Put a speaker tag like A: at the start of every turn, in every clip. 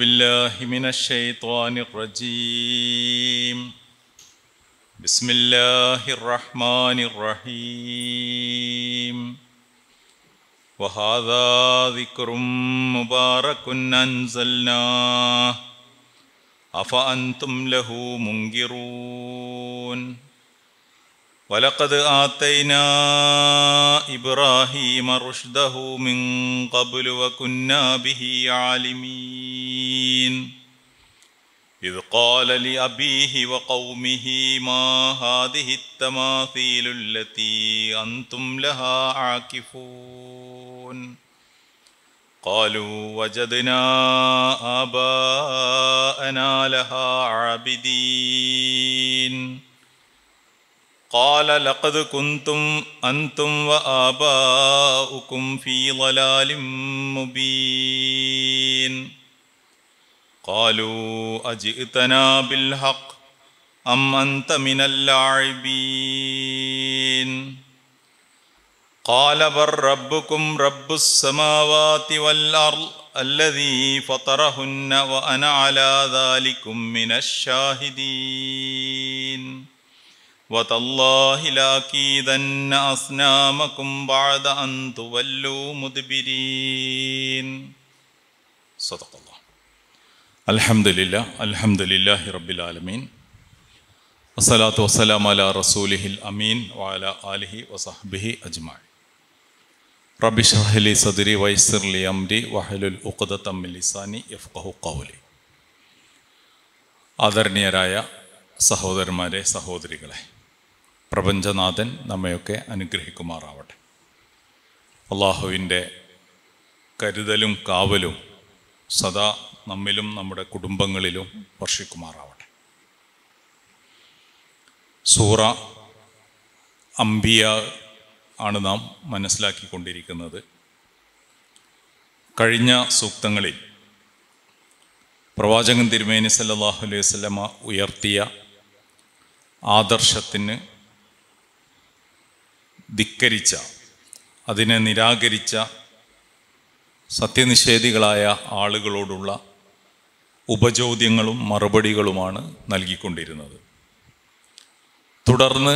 A: بالله من الشيطان الرجيم بسم الله الرحمن الرحيم وهذا ذكر مبارك أنزلناه أفأنتم له منكرون ولقد آتينا إبراهيم رشده من قبل وكنا به عالمين إذ قال لأبيه وقومه ما هذه التماثيل التي أنتم لها عاكفون قالوا وجدنا آباءنا لها عابدين قال لقد كنتم أنتم وآباؤكم في ضلال مبين قالوا أجئتنا بالحق أم أنت من اللاعبين قال بل ربكم رب السماوات والأرض الذي فطرهن وأنا على ذلكم من الشاهدين وتالله لأكيدن أصنامكم بعد أن تولوا مدبرين صدق الله الحمد لله الحمد لله رب العالمين والصلاة والسلام على رسوله الأمين وعلى آله وصحبه أجمعين رب اشرح لي صدري ويسر لي أمري واحلل عقدة من لساني يفقه قولي ആദരണീയരായ സഹോദരന്മാരെ സഹോദരികളെ പ്രപഞ്ചനാഥൻ നമ്മയൊക്കെ അനുഗ്രഹിക്കുമാറാവട്ടെ അള്ളാഹുവിൻ്റെ കരുതലും കാവലും സദാ നമ്മിലും നമ്മുടെ കുടുംബങ്ങളിലും വർഷിക്കുമാറാവട്ടെ സൂറ അംബിയ ആണ് നാം മനസ്സിലാക്കിക്കൊണ്ടിരിക്കുന്നത് കഴിഞ്ഞ സൂക്തങ്ങളിൽ പ്രവാചകൻ തിരുമേനി സല്ലാഹു അലൈഹി വല്ല ഉയർത്തിയ ആദർശത്തിന് ധിക്കരിച്ച അതിനെ നിരാകരിച്ച സത്യനിഷേധികളായ ആളുകളോടുള്ള ഉപചോദ്യങ്ങളും മറുപടികളുമാണ് നൽകിക്കൊണ്ടിരുന്നത് തുടർന്ന്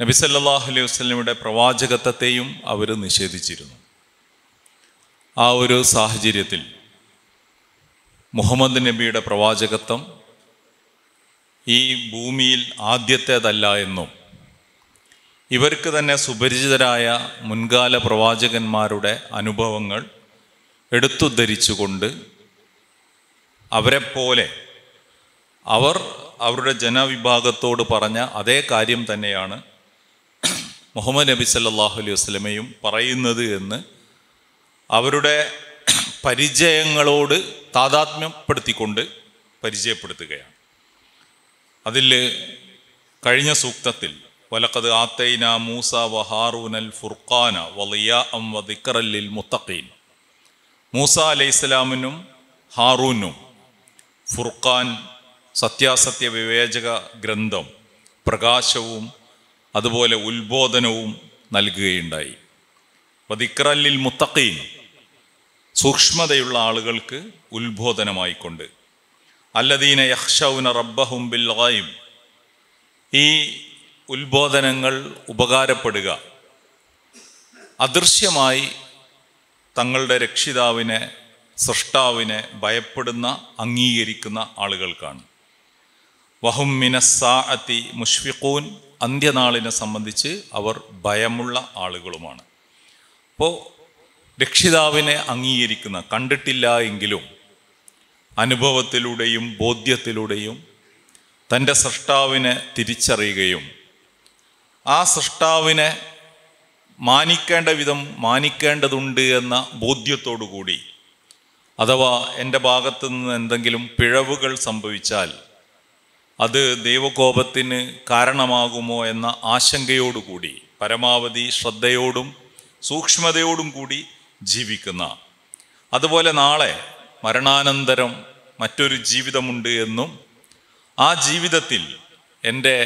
A: നബിസല്ലാഹു അലൈഹി വസ്ലമിയുടെ പ്രവാചകത്വത്തെയും അവർ നിഷേധിച്ചിരുന്നു ആ ഒരു സാഹചര്യത്തിൽ മുഹമ്മദ് നബിയുടെ പ്രവാചകത്വം ഈ ഭൂമിയിൽ ആദ്യത്തേതല്ല എന്നും ഇവർക്ക് തന്നെ സുപരിചിതരായ മുൻകാല പ്രവാചകന്മാരുടെ അനുഭവങ്ങൾ എടുത്തുദ്ധരിച്ചുകൊണ്ട് അവരെപ്പോലെ അവർ അവരുടെ ജനവിഭാഗത്തോട് പറഞ്ഞ അതേ കാര്യം തന്നെയാണ് മുഹമ്മദ് നബി സല്ലാഹു അലൈഹി വസ്ലമയും പറയുന്നത് എന്ന് അവരുടെ പരിചയങ്ങളോട് താതാത്മ്യപ്പെടുത്തിക്കൊണ്ട് പരിചയപ്പെടുത്തുകയാണ് അതിൽ കഴിഞ്ഞ സൂക്തത്തിൽ വലക്കത് ആത്തൈന മൂസ വഹാറൂനൽ ഫുർഖാന വലിയ അം വദിക്കറല്ലിൽ മൂസ അലൈഹി ഹാറൂനും ഫുർഖാൻ സത്യാസത്യ വിവേചക ഗ്രന്ഥം പ്രകാശവും അതുപോലെ ഉത്ബോധനവും നൽകുകയുണ്ടായി വതിക്രല്ലിൽ മുത്തഖീൻ സൂക്ഷ്മതയുള്ള ആളുകൾക്ക് ഉത്ബോധനമായിക്കൊണ്ട് അല്ലദീന യഹ്ഷൗന റബ്ബഹും ബിൽ ഗൈബ് ഈ ഉത്ബോധനങ്ങൾ ഉപകാരപ്പെടുക അദൃശ്യമായി തങ്ങളുടെ രക്ഷിതാവിനെ സൃഷ്ടാവിനെ ഭയപ്പെടുന്ന അംഗീകരിക്കുന്ന ആളുകൾക്കാണ് വഹും മിനസാ അത്തി മുഷ്ഫിഖൂൻ അന്ത്യനാളിനെ സംബന്ധിച്ച് അവർ ഭയമുള്ള ആളുകളുമാണ് അപ്പോൾ രക്ഷിതാവിനെ അംഗീകരിക്കുന്ന കണ്ടിട്ടില്ല എങ്കിലും അനുഭവത്തിലൂടെയും ബോധ്യത്തിലൂടെയും തൻ്റെ സൃഷ്ടാവിനെ തിരിച്ചറിയുകയും ആ സൃഷ്ടാവിനെ മാനിക്കേണ്ട വിധം മാനിക്കേണ്ടതുണ്ട് എന്ന ബോധ്യത്തോടു കൂടി അഥവാ എൻ്റെ ഭാഗത്തു നിന്ന് എന്തെങ്കിലും പിഴവുകൾ സംഭവിച്ചാൽ അത് ദൈവകോപത്തിന് കാരണമാകുമോ എന്ന ആശങ്കയോടുകൂടി പരമാവധി ശ്രദ്ധയോടും സൂക്ഷ്മതയോടും കൂടി ജീവിക്കുന്ന അതുപോലെ നാളെ മരണാനന്തരം മറ്റൊരു ജീവിതമുണ്ട് എന്നും ആ ജീവിതത്തിൽ എൻ്റെ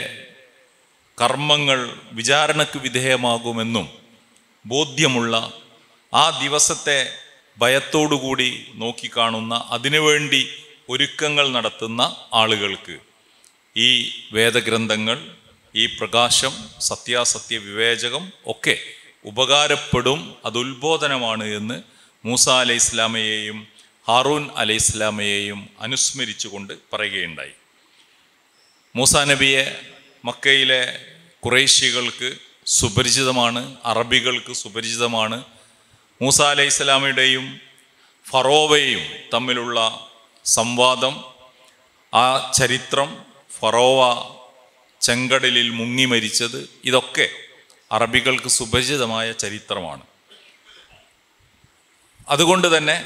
A: കർമ്മങ്ങൾ വിചാരണയ്ക്ക് വിധേയമാകുമെന്നും ബോധ്യമുള്ള ആ ദിവസത്തെ ഭയത്തോടുകൂടി നോക്കിക്കാണുന്ന അതിനുവേണ്ടി ഒരുക്കങ്ങൾ നടത്തുന്ന ആളുകൾക്ക് ഈ വേദഗ്രന്ഥങ്ങൾ ഈ പ്രകാശം സത്യാസത്യ വിവേചകം ഒക്കെ ഉപകാരപ്പെടും അത് എന്ന് മൂസ അലൈഹി ഇസ്ലാമയെയും ഹാറൂൻ അലൈഹി ഇസ്ലാമയെയും അനുസ്മരിച്ചുകൊണ്ട് പറയുകയുണ്ടായി മൂസ നബിയെ മക്കയിലെ കുറേശ്യകൾക്ക് സുപരിചിതമാണ് അറബികൾക്ക് സുപരിചിതമാണ് മൂസ അലൈഹി ഇസ്ലാമിയുടെയും ഫറോവയും തമ്മിലുള്ള സംവാദം ആ ചരിത്രം ഫറോവ ചെങ്കടലിൽ മുങ്ങി മരിച്ചത് ഇതൊക്കെ അറബികൾക്ക് സുപരിചിതമായ ചരിത്രമാണ് അതുകൊണ്ട് തന്നെ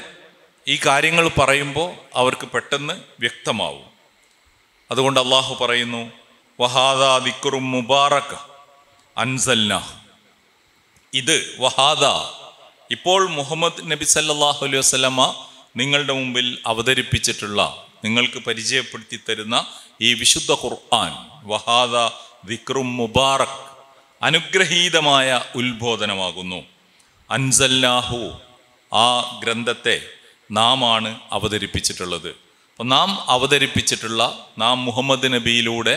A: ഈ കാര്യങ്ങൾ പറയുമ്പോൾ അവർക്ക് പെട്ടെന്ന് വ്യക്തമാവും അതുകൊണ്ട് അള്ളാഹു പറയുന്നു വഹാദ ദിക്കറും അൻസൽന ഇത് വഹാദ ഇപ്പോൾ മുഹമ്മദ് നബി സല്ലാഹു അലൈഹി വസ്ലമ നിങ്ങളുടെ മുമ്പിൽ അവതരിപ്പിച്ചിട്ടുള്ള നിങ്ങൾക്ക് പരിചയപ്പെടുത്തി തരുന്ന ഈ വിശുദ്ധ ഖുർആൻ വഹാദ ദിക്റും മുബാറക് അനുഗ്രഹീതമായ ഉത്ബോധനമാകുന്നു അൻസല്ലാഹു ആ ഗ്രന്ഥത്തെ നാം ആണ് അവതരിപ്പിച്ചിട്ടുള്ളത് അപ്പം നാം അവതരിപ്പിച്ചിട്ടുള്ള നാം മുഹമ്മദ് നബിയിലൂടെ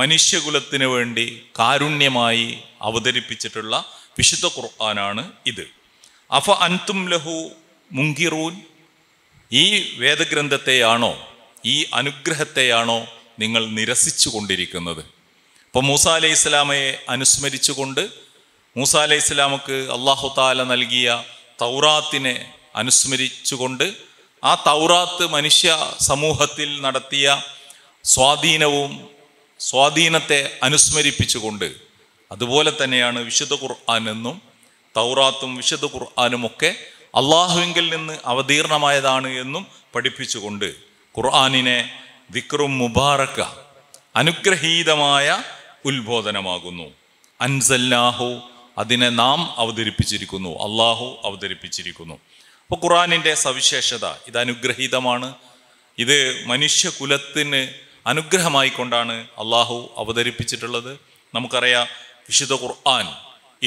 A: മനുഷ്യകുലത്തിന് വേണ്ടി കാരുണ്യമായി അവതരിപ്പിച്ചിട്ടുള്ള വിശുദ്ധ ഖുർആനാണ് ഇത് അഫ അൻതും ലഹു മുങ്കിറൂൻ ഈ വേദഗ്രന്ഥത്തെയാണോ ഈ അനുഗ്രഹത്തെയാണോ നിങ്ങൾ നിരസിച്ചു കൊണ്ടിരിക്കുന്നത് അപ്പോൾ മൂസ അലൈഹി ഇസ്ലാമയെ അനുസ്മരിച്ചുകൊണ്ട് മൂസ അലൈഹി ഇസ്ലാമക്ക് അള്ളാഹു താല നൽകിയ തൗറാത്തിനെ അനുസ്മരിച്ചുകൊണ്ട് ആ തൗറാത്ത് മനുഷ്യ സമൂഹത്തിൽ നടത്തിയ സ്വാധീനവും സ്വാധീനത്തെ അനുസ്മരിപ്പിച്ചുകൊണ്ട് അതുപോലെ തന്നെയാണ് വിശുദ്ധ ഖുർആൻ എന്നും തൗറാത്തും വിശുദ്ധ ഖുർആാനും ഒക്കെ അള്ളാഹുവിങ്കിൽ നിന്ന് അവതീർണമായതാണ് എന്നും പഠിപ്പിച്ചുകൊണ്ട് ഖുർആാനിനെ വിക്രും മുബാറക്ക അനുഗ്രഹീതമായ ഉത്ബോധനമാകുന്നു അൻസല്ലാഹു അതിനെ നാം അവതരിപ്പിച്ചിരിക്കുന്നു അള്ളാഹു അവതരിപ്പിച്ചിരിക്കുന്നു അപ്പോൾ ഖുറാനിൻ്റെ സവിശേഷത ഇത് അനുഗ്രഹീതമാണ് ഇത് മനുഷ്യകുലത്തിന് കൊണ്ടാണ് അള്ളാഹു അവതരിപ്പിച്ചിട്ടുള്ളത് നമുക്കറിയാം വിശുദ്ധ ഖുർആൻ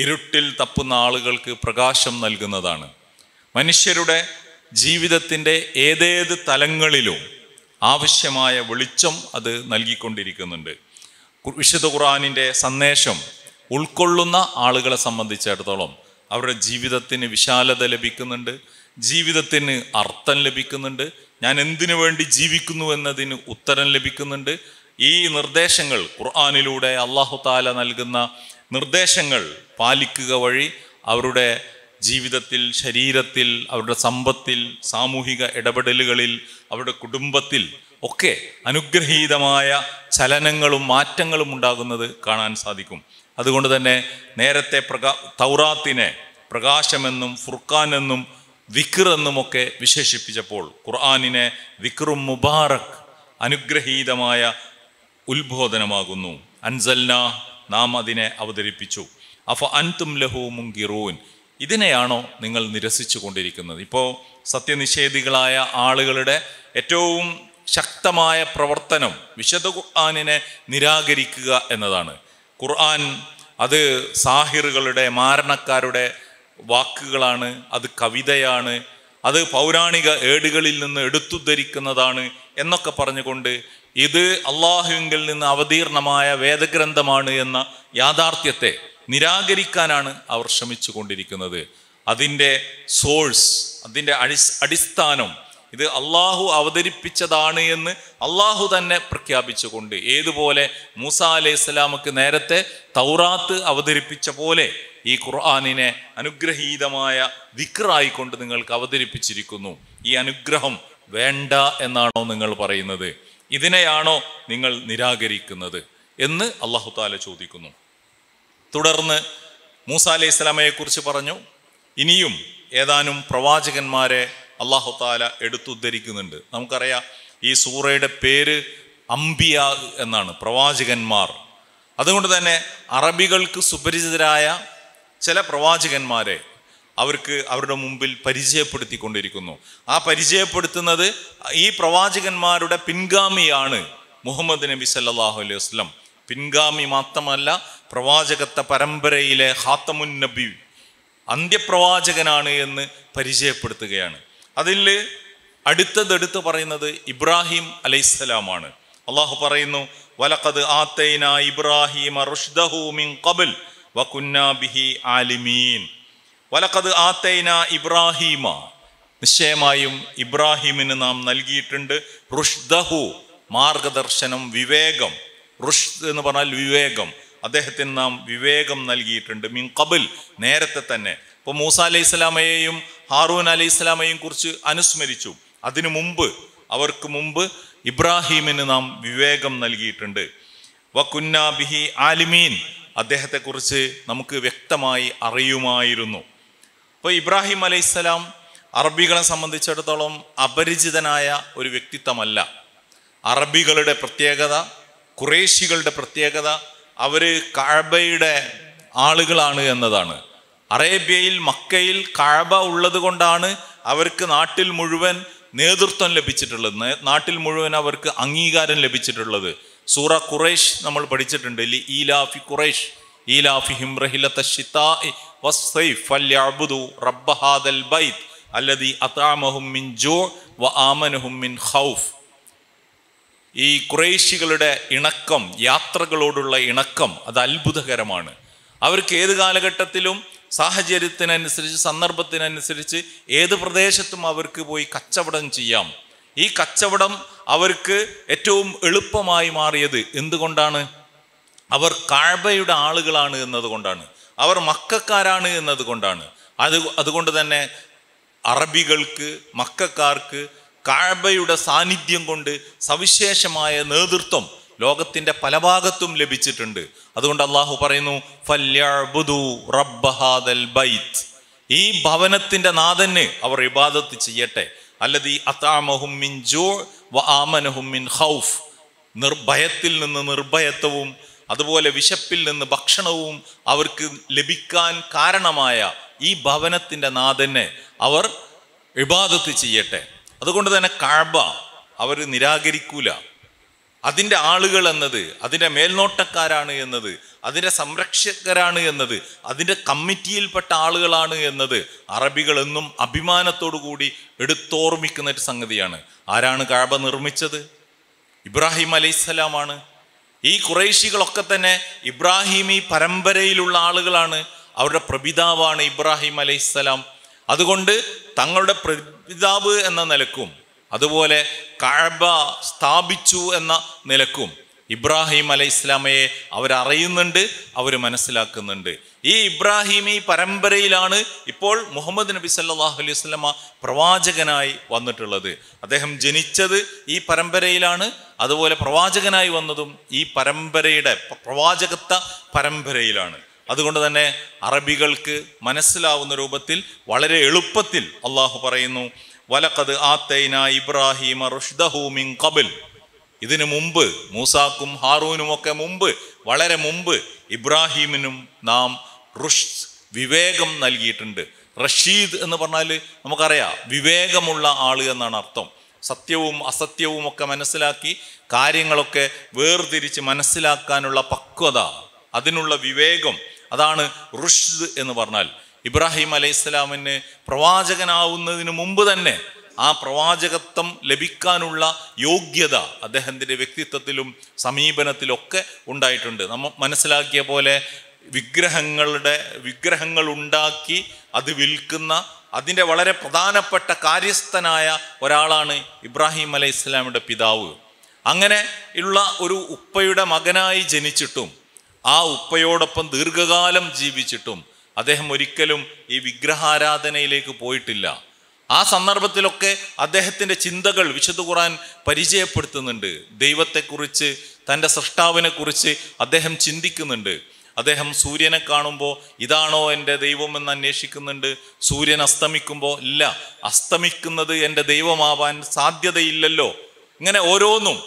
A: ഇരുട്ടിൽ തപ്പുന്ന ആളുകൾക്ക് പ്രകാശം നൽകുന്നതാണ് മനുഷ്യരുടെ ജീവിതത്തിൻ്റെ ഏതേത് തലങ്ങളിലും ആവശ്യമായ വെളിച്ചം അത് നൽകിക്കൊണ്ടിരിക്കുന്നുണ്ട് വിശുദ്ധ ഖുർആാനിൻ്റെ സന്ദേശം ഉൾക്കൊള്ളുന്ന ആളുകളെ സംബന്ധിച്ചിടത്തോളം അവരുടെ ജീവിതത്തിന് വിശാലത ലഭിക്കുന്നുണ്ട് ജീവിതത്തിന് അർത്ഥം ലഭിക്കുന്നുണ്ട് ഞാൻ എന്തിനു വേണ്ടി ജീവിക്കുന്നു എന്നതിന് ഉത്തരം ലഭിക്കുന്നുണ്ട് ഈ നിർദ്ദേശങ്ങൾ ഖുർആാനിലൂടെ അള്ളാഹു താല നൽകുന്ന നിർദ്ദേശങ്ങൾ പാലിക്കുക വഴി അവരുടെ ജീവിതത്തിൽ ശരീരത്തിൽ അവരുടെ സമ്പത്തിൽ സാമൂഹിക ഇടപെടലുകളിൽ അവരുടെ കുടുംബത്തിൽ ഒക്കെ അനുഗ്രഹീതമായ ചലനങ്ങളും മാറ്റങ്ങളും ഉണ്ടാകുന്നത് കാണാൻ സാധിക്കും അതുകൊണ്ട് തന്നെ നേരത്തെ പ്രകാ തൗറാത്തിനെ പ്രകാശമെന്നും ഫുർഖാൻ എന്നും വിക്ർ എന്നുമൊക്കെ വിശേഷിപ്പിച്ചപ്പോൾ ഖുർആാനിനെ വിക്റും മുബാറക് അനുഗ്രഹീതമായ ഉത്ബോധനമാകുന്നു അൻസൽന നാം അതിനെ അവതരിപ്പിച്ചു അഫ അൻതും ലഹു മുങ്കിറൂൻ ഇതിനെയാണോ നിങ്ങൾ നിരസിച്ചു കൊണ്ടിരിക്കുന്നത് ഇപ്പോൾ സത്യനിഷേധികളായ ആളുകളുടെ ഏറ്റവും ശക്തമായ പ്രവർത്തനം വിശദ ഖുർആാനിനെ നിരാകരിക്കുക എന്നതാണ് ഖുർആൻ അത് സാഹിറുകളുടെ മാരണക്കാരുടെ വാക്കുകളാണ് അത് കവിതയാണ് അത് പൗരാണിക ഏടുകളിൽ നിന്ന് എടുത്തുദ്ധരിക്കുന്നതാണ് എന്നൊക്കെ പറഞ്ഞുകൊണ്ട് ഇത് അള്ളാഹുവിങ്കിൽ നിന്ന് അവതീർണമായ വേദഗ്രന്ഥമാണ് എന്ന യാഥാർത്ഥ്യത്തെ നിരാകരിക്കാനാണ് അവർ ശ്രമിച്ചു കൊണ്ടിരിക്കുന്നത് അതിൻ്റെ സോഴ്സ് അതിൻ്റെ അടിസ്ഥാനം ഇത് അള്ളാഹു അവതരിപ്പിച്ചതാണ് എന്ന് അള്ളാഹു തന്നെ പ്രഖ്യാപിച്ചുകൊണ്ട് ഏതുപോലെ മൂസ സ്വലാമക്ക് നേരത്തെ തൗറാത്ത് അവതരിപ്പിച്ച പോലെ ഈ ഖുർആാനിനെ അനുഗ്രഹീതമായ കൊണ്ട് നിങ്ങൾക്ക് അവതരിപ്പിച്ചിരിക്കുന്നു ഈ അനുഗ്രഹം വേണ്ട എന്നാണോ നിങ്ങൾ പറയുന്നത് ഇതിനെയാണോ നിങ്ങൾ നിരാകരിക്കുന്നത് എന്ന് അള്ളാഹു താല ചോദിക്കുന്നു തുടർന്ന് മൂസ അലൈഹി ഇസ്ലാമയെക്കുറിച്ച് പറഞ്ഞു ഇനിയും ഏതാനും പ്രവാചകന്മാരെ അള്ളാഹു താല എടുത്തുദ്ധരിക്കുന്നുണ്ട് നമുക്കറിയാം ഈ സൂറയുടെ പേര് അംബിയ എന്നാണ് പ്രവാചകന്മാർ അതുകൊണ്ട് തന്നെ അറബികൾക്ക് സുപരിചിതരായ ചില പ്രവാചകന്മാരെ അവർക്ക് അവരുടെ മുമ്പിൽ പരിചയപ്പെടുത്തിക്കൊണ്ടിരിക്കുന്നു ആ പരിചയപ്പെടുത്തുന്നത് ഈ പ്രവാചകന്മാരുടെ പിൻഗാമിയാണ് മുഹമ്മദ് നബി സല്ലാഹു അലൈഹി വസ്ലം പിൻഗാമി മാത്രമല്ല പ്രവാചകത്വ പരമ്പരയിലെ ഹാത്തമുൻ നബി അന്ത്യപ്രവാചകനാണ് എന്ന് പരിചയപ്പെടുത്തുകയാണ് അതിൽ അടുത്തതെടുത്ത് പറയുന്നത് ഇബ്രാഹിം അലൈഹിസ്സലാമാണ് അള്ളാഹു പറയുന്നു വലക്കത് ആത്തൈന ഇബ്രാഹിം കബൽ വകുന്നാബിഹി ആലിമീൻ ഇബ്രാഹീമ നിശ്ചയമായും ഇബ്രാഹിമിന് നാം നൽകിയിട്ടുണ്ട് റുഷ്ദഹു മാർഗദർശനം വിവേകം റുഷ് എന്ന് പറഞ്ഞാൽ വിവേകം അദ്ദേഹത്തിന് നാം വിവേകം നൽകിയിട്ടുണ്ട് മീൻ കബിൽ നേരത്തെ തന്നെ ഇപ്പോൾ മൂസ അലൈഹി സ്വലാമയെയും ഹാറൂൻ അലൈഹി സ്വലാമയെയും കുറിച്ച് അനുസ്മരിച്ചു അതിനു മുമ്പ് അവർക്ക് മുമ്പ് ഇബ്രാഹീമിന് നാം വിവേകം നൽകിയിട്ടുണ്ട് വക്കുന്ന ബിഹി ആലിമീൻ അദ്ദേഹത്തെക്കുറിച്ച് നമുക്ക് വ്യക്തമായി അറിയുമായിരുന്നു അപ്പോൾ ഇബ്രാഹിം അലൈഹിസ്സലാം അറബികളെ സംബന്ധിച്ചിടത്തോളം അപരിചിതനായ ഒരു വ്യക്തിത്വമല്ല അറബികളുടെ പ്രത്യേകത കുറേശികളുടെ പ്രത്യേകത അവർ കഴബയുടെ ആളുകളാണ് എന്നതാണ് അറേബ്യയിൽ മക്കയിൽ കഴബ ഉള്ളത് കൊണ്ടാണ് അവർക്ക് നാട്ടിൽ മുഴുവൻ നേതൃത്വം ലഭിച്ചിട്ടുള്ളത് നാട്ടിൽ മുഴുവൻ അവർക്ക് അംഗീകാരം ലഭിച്ചിട്ടുള്ളത് സൂറ ഖുറൈഷ് നമ്മൾ പഠിച്ചിട്ടുണ്ട് ഈലാഫി ഖുറൈഷ് ഈലാഫി ഖൗഫ് ഈ ഖുറൈശികളുടെ ഇണക്കം യാത്രകളോടുള്ള ഇണക്കം അത് അത്ഭുതകരമാണ് അവർക്ക് ഏത് കാലഘട്ടത്തിലും സാഹചര്യത്തിനനുസരിച്ച് സന്ദർഭത്തിനനുസരിച്ച് ഏത് പ്രദേശത്തും അവർക്ക് പോയി കച്ചവടം ചെയ്യാം ഈ കച്ചവടം അവർക്ക് ഏറ്റവും എളുപ്പമായി മാറിയത് എന്തുകൊണ്ടാണ് അവർ കാഴ്ബയുടെ ആളുകളാണ് എന്നതുകൊണ്ടാണ് അവർ മക്കാരാണ് എന്നതുകൊണ്ടാണ് അത് അതുകൊണ്ട് തന്നെ അറബികൾക്ക് മക്കാർക്ക് കാഴ്ബയുടെ സാന്നിധ്യം കൊണ്ട് സവിശേഷമായ നേതൃത്വം ലോകത്തിൻ്റെ പല ഭാഗത്തും ലഭിച്ചിട്ടുണ്ട് അതുകൊണ്ട് അള്ളാഹു പറയുന്നു ഫല്യാബുദു റബ്ബഹാദൽ ബൈത്ത് ഈ ഭവനത്തിൻ്റെ നാഥന് അവർ ഇബാദത്ത് ചെയ്യട്ടെ ഈ അത്താമഹും മിൻ ജോ വ നിർഭയത്തിൽ നിന്ന് നിർഭയത്വവും അതുപോലെ വിശപ്പിൽ നിന്ന് ഭക്ഷണവും അവർക്ക് ലഭിക്കാൻ കാരണമായ ഈ ഭവനത്തിൻ്റെ നാഥനെ അവർ ഇബാദത്ത് ചെയ്യട്ടെ അതുകൊണ്ട് തന്നെ കാഴ്ബ അവർ നിരാകരിക്കൂല അതിൻ്റെ ആളുകൾ എന്നത് അതിൻ്റെ മേൽനോട്ടക്കാരാണ് എന്നത് അതിൻ്റെ സംരക്ഷകരാണ് എന്നത് അതിൻ്റെ കമ്മിറ്റിയിൽപ്പെട്ട ആളുകളാണ് എന്നത് അറബികൾ എന്നും അഭിമാനത്തോടു കൂടി എടുത്തോർമ്മിക്കുന്ന ഒരു സംഗതിയാണ് ആരാണ് കാബ നിർമ്മിച്ചത് ഇബ്രാഹിം അലൈഹിസ്സലാമാണ് ഈ കുറേശികളൊക്കെ തന്നെ ഇബ്രാഹിമി പരമ്പരയിലുള്ള ആളുകളാണ് അവരുടെ പ്രപിതാവാണ് ഇബ്രാഹിം അലൈഹിസ്സലാം അതുകൊണ്ട് തങ്ങളുടെ പ്രപിതാവ് എന്ന നിലക്കും അതുപോലെ കാബ സ്ഥാപിച്ചു എന്ന നിലക്കും ഇബ്രാഹിം അലൈഹി ഇസ്ലാമയെ അവരറിയുന്നുണ്ട് അവർ മനസ്സിലാക്കുന്നുണ്ട് ഈ ഇബ്രാഹിമി പരമ്പരയിലാണ് ഇപ്പോൾ മുഹമ്മദ് നബി സല്ലാഹു അലൈഹി സ്വലമ പ്രവാചകനായി വന്നിട്ടുള്ളത് അദ്ദേഹം ജനിച്ചത് ഈ പരമ്പരയിലാണ് അതുപോലെ പ്രവാചകനായി വന്നതും ഈ പരമ്പരയുടെ പ്രവാചകത്വ പരമ്പരയിലാണ് അതുകൊണ്ട് തന്നെ അറബികൾക്ക് മനസ്സിലാവുന്ന രൂപത്തിൽ വളരെ എളുപ്പത്തിൽ അള്ളാഹു പറയുന്നു വലക്കത് ആത്തൈന ഇബ്രാഹിമ റുഷ്ദഹൂമിൻ കബിൽ ഇതിനു മുമ്പ് മൂസാക്കും ഹാറൂനും ഒക്കെ മുമ്പ് വളരെ മുമ്പ് ഇബ്രാഹീമിനും നാം റുഷ് വിവേകം നൽകിയിട്ടുണ്ട് റഷീദ് എന്ന് പറഞ്ഞാൽ നമുക്കറിയാം വിവേകമുള്ള ആൾ എന്നാണ് അർത്ഥം സത്യവും അസത്യവും ഒക്കെ മനസ്സിലാക്കി കാര്യങ്ങളൊക്കെ വേർതിരിച്ച് മനസ്സിലാക്കാനുള്ള പക്വത അതിനുള്ള വിവേകം അതാണ് റുഷ്ദ് എന്ന് പറഞ്ഞാൽ ഇബ്രാഹിം അലൈഹി അലൈഹിസ്ലാമിന് പ്രവാചകനാവുന്നതിന് മുമ്പ് തന്നെ ആ പ്രവാചകത്വം ലഭിക്കാനുള്ള യോഗ്യത അദ്ദേഹത്തിൻ്റെ വ്യക്തിത്വത്തിലും സമീപനത്തിലൊക്കെ ഉണ്ടായിട്ടുണ്ട് നമ്മൾ മനസ്സിലാക്കിയ പോലെ വിഗ്രഹങ്ങളുടെ വിഗ്രഹങ്ങൾ ഉണ്ടാക്കി അത് വിൽക്കുന്ന അതിൻ്റെ വളരെ പ്രധാനപ്പെട്ട കാര്യസ്ഥനായ ഒരാളാണ് ഇബ്രാഹിം അലൈഹി ഇസ്ലാമിൻ്റെ പിതാവ് അങ്ങനെ ഉള്ള ഒരു ഉപ്പയുടെ മകനായി ജനിച്ചിട്ടും ആ ഉപ്പയോടൊപ്പം ദീർഘകാലം ജീവിച്ചിട്ടും അദ്ദേഹം ഒരിക്കലും ഈ വിഗ്രഹാരാധനയിലേക്ക് പോയിട്ടില്ല ആ സന്ദർഭത്തിലൊക്കെ അദ്ദേഹത്തിൻ്റെ ചിന്തകൾ വിശുദ്ധ ഖുറാൻ പരിചയപ്പെടുത്തുന്നുണ്ട് ദൈവത്തെക്കുറിച്ച് തൻ്റെ സൃഷ്ടാവിനെക്കുറിച്ച് അദ്ദേഹം ചിന്തിക്കുന്നുണ്ട് അദ്ദേഹം സൂര്യനെ കാണുമ്പോൾ ഇതാണോ എൻ്റെ ദൈവം എന്ന് അന്വേഷിക്കുന്നുണ്ട് സൂര്യൻ അസ്തമിക്കുമ്പോൾ ഇല്ല അസ്തമിക്കുന്നത് എൻ്റെ ദൈവമാവാൻ സാധ്യതയില്ലല്ലോ ഇങ്ങനെ ഓരോന്നും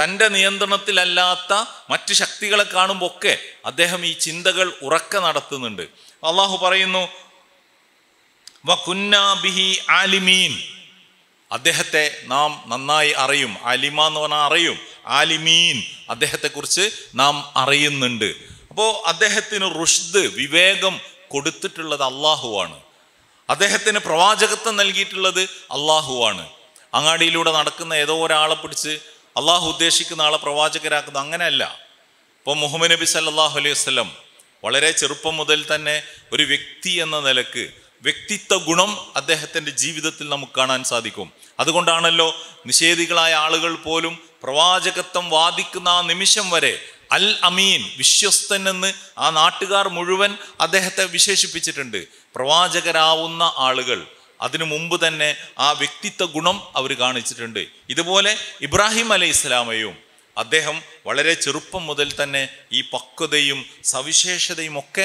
A: തൻ്റെ നിയന്ത്രണത്തിലല്ലാത്ത മറ്റ് ശക്തികളെ കാണുമ്പോൾ ഒക്കെ അദ്ദേഹം ഈ ചിന്തകൾ ഉറക്ക നടത്തുന്നുണ്ട് അള്ളാഹു പറയുന്നു ആലിമീൻ അദ്ദേഹത്തെ നാം നന്നായി അറിയും അലിമ എന്ന് പറഞ്ഞാൽ അറിയും ആലിമീൻ അദ്ദേഹത്തെക്കുറിച്ച് നാം അറിയുന്നുണ്ട് അപ്പോൾ അദ്ദേഹത്തിന് റുഷ്ദ് വിവേകം കൊടുത്തിട്ടുള്ളത് അള്ളാഹുവാണ് അദ്ദേഹത്തിന് പ്രവാചകത്വം നൽകിയിട്ടുള്ളത് അള്ളാഹുവാണ് അങ്ങാടിയിലൂടെ നടക്കുന്ന ഏതോ ഒരാളെ പിടിച്ച് അള്ളാഹു ഉദ്ദേശിക്കുന്ന ആളെ പ്രവാചകരാക്കുന്നത് അങ്ങനെയല്ല ഇപ്പോൾ മുഹമ്മദ് നബി സല്ലാഹു അലൈഹി വസ്ലം വളരെ ചെറുപ്പം മുതൽ തന്നെ ഒരു വ്യക്തി എന്ന നിലക്ക് വ്യക്തിത്വ ഗുണം അദ്ദേഹത്തിൻ്റെ ജീവിതത്തിൽ നമുക്ക് കാണാൻ സാധിക്കും അതുകൊണ്ടാണല്ലോ നിഷേധികളായ ആളുകൾ പോലും പ്രവാചകത്വം വാദിക്കുന്ന ആ നിമിഷം വരെ അൽ അമീൻ വിശ്വസ്തൻ എന്ന് ആ നാട്ടുകാർ മുഴുവൻ അദ്ദേഹത്തെ വിശേഷിപ്പിച്ചിട്ടുണ്ട് പ്രവാചകരാവുന്ന ആളുകൾ അതിനു മുമ്പ് തന്നെ ആ വ്യക്തിത്വ ഗുണം അവർ കാണിച്ചിട്ടുണ്ട് ഇതുപോലെ ഇബ്രാഹിം അലൈഹി ഇസ്ലാമയും അദ്ദേഹം വളരെ ചെറുപ്പം മുതൽ തന്നെ ഈ പക്വതയും സവിശേഷതയും ഒക്കെ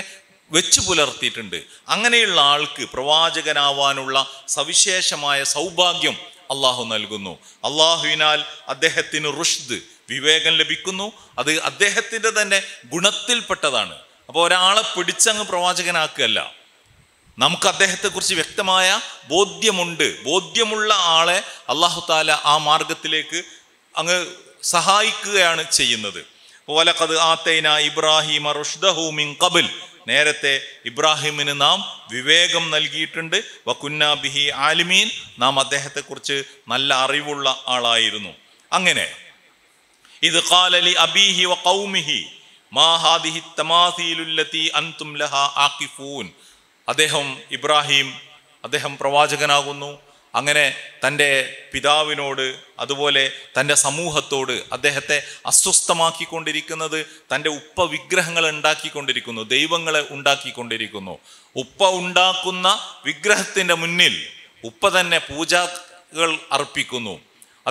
A: വെച്ചു പുലർത്തിയിട്ടുണ്ട് അങ്ങനെയുള്ള ആൾക്ക് പ്രവാചകനാവാനുള്ള സവിശേഷമായ സൗഭാഗ്യം അള്ളാഹു നൽകുന്നു അള്ളാഹുവിനാൽ അദ്ദേഹത്തിന് റുഷ്ദ് വിവേകം ലഭിക്കുന്നു അത് അദ്ദേഹത്തിൻ്റെ തന്നെ ഗുണത്തിൽപ്പെട്ടതാണ് അപ്പോൾ ഒരാളെ പിടിച്ചങ്ങ് പ്രവാചകനാക്കുകയല്ല നമുക്ക് അദ്ദേഹത്തെക്കുറിച്ച് വ്യക്തമായ ബോധ്യമുണ്ട് ബോധ്യമുള്ള ആളെ അള്ളാഹു താല ആ മാർഗത്തിലേക്ക് അങ്ങ് സഹായിക്കുകയാണ് ചെയ്യുന്നത് ഓലഖദ് ആത്തൈന ഇബ്രാഹിം മിൻ കബിൽ നേരത്തെ ഇബ്രാഹിമിന് നാം വിവേകം നൽകിയിട്ടുണ്ട് വക്കുന്ന ബിഹി ആലിമീൻ നാം അദ്ദേഹത്തെക്കുറിച്ച് നല്ല അറിവുള്ള ആളായിരുന്നു അങ്ങനെ ഇത് കാലലി അബീഹി വ കൗമിഹി മാഹാദിഹി തമാസീലുല്ലത്തി അൻതും ലഹ ആക്കിഫൂൻ അദ്ദേഹം ഇബ്രാഹിം അദ്ദേഹം പ്രവാചകനാകുന്നു അങ്ങനെ തൻ്റെ പിതാവിനോട് അതുപോലെ തൻ്റെ സമൂഹത്തോട് അദ്ദേഹത്തെ അസ്വസ്ഥമാക്കിക്കൊണ്ടിരിക്കുന്നത് തൻ്റെ ഉപ്പ വിഗ്രഹങ്ങൾ ഉണ്ടാക്കിക്കൊണ്ടിരിക്കുന്നു ദൈവങ്ങളെ ഉണ്ടാക്കിക്കൊണ്ടിരിക്കുന്നു ഉപ്പ ഉണ്ടാക്കുന്ന വിഗ്രഹത്തിൻ്റെ മുന്നിൽ ഉപ്പ തന്നെ പൂജകൾ അർപ്പിക്കുന്നു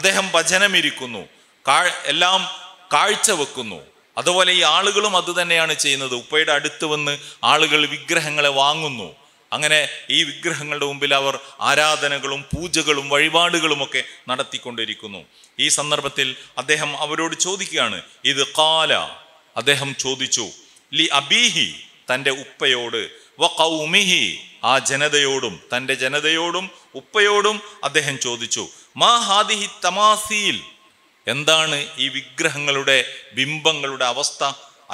A: അദ്ദേഹം ഭജനമിരിക്കുന്നു കാ എല്ലാം കാഴ്ച വെക്കുന്നു അതുപോലെ ഈ ആളുകളും അതുതന്നെയാണ് ചെയ്യുന്നത് ഉപ്പയുടെ അടുത്ത് വന്ന് ആളുകൾ വിഗ്രഹങ്ങളെ വാങ്ങുന്നു അങ്ങനെ ഈ വിഗ്രഹങ്ങളുടെ മുമ്പിൽ അവർ ആരാധനകളും പൂജകളും വഴിപാടുകളുമൊക്കെ നടത്തിക്കൊണ്ടിരിക്കുന്നു ഈ സന്ദർഭത്തിൽ അദ്ദേഹം അവരോട് ചോദിക്കുകയാണ് ഇത് കാല അദ്ദേഹം ചോദിച്ചു ലി അബീഹി തൻ്റെ ഉപ്പയോട് വ കൗമിഹി ആ ജനതയോടും തൻ്റെ ജനതയോടും ഉപ്പയോടും അദ്ദേഹം ചോദിച്ചു മാ ഹാദിഹി തമാസീൽ എന്താണ് ഈ വിഗ്രഹങ്ങളുടെ ബിംബങ്ങളുടെ അവസ്ഥ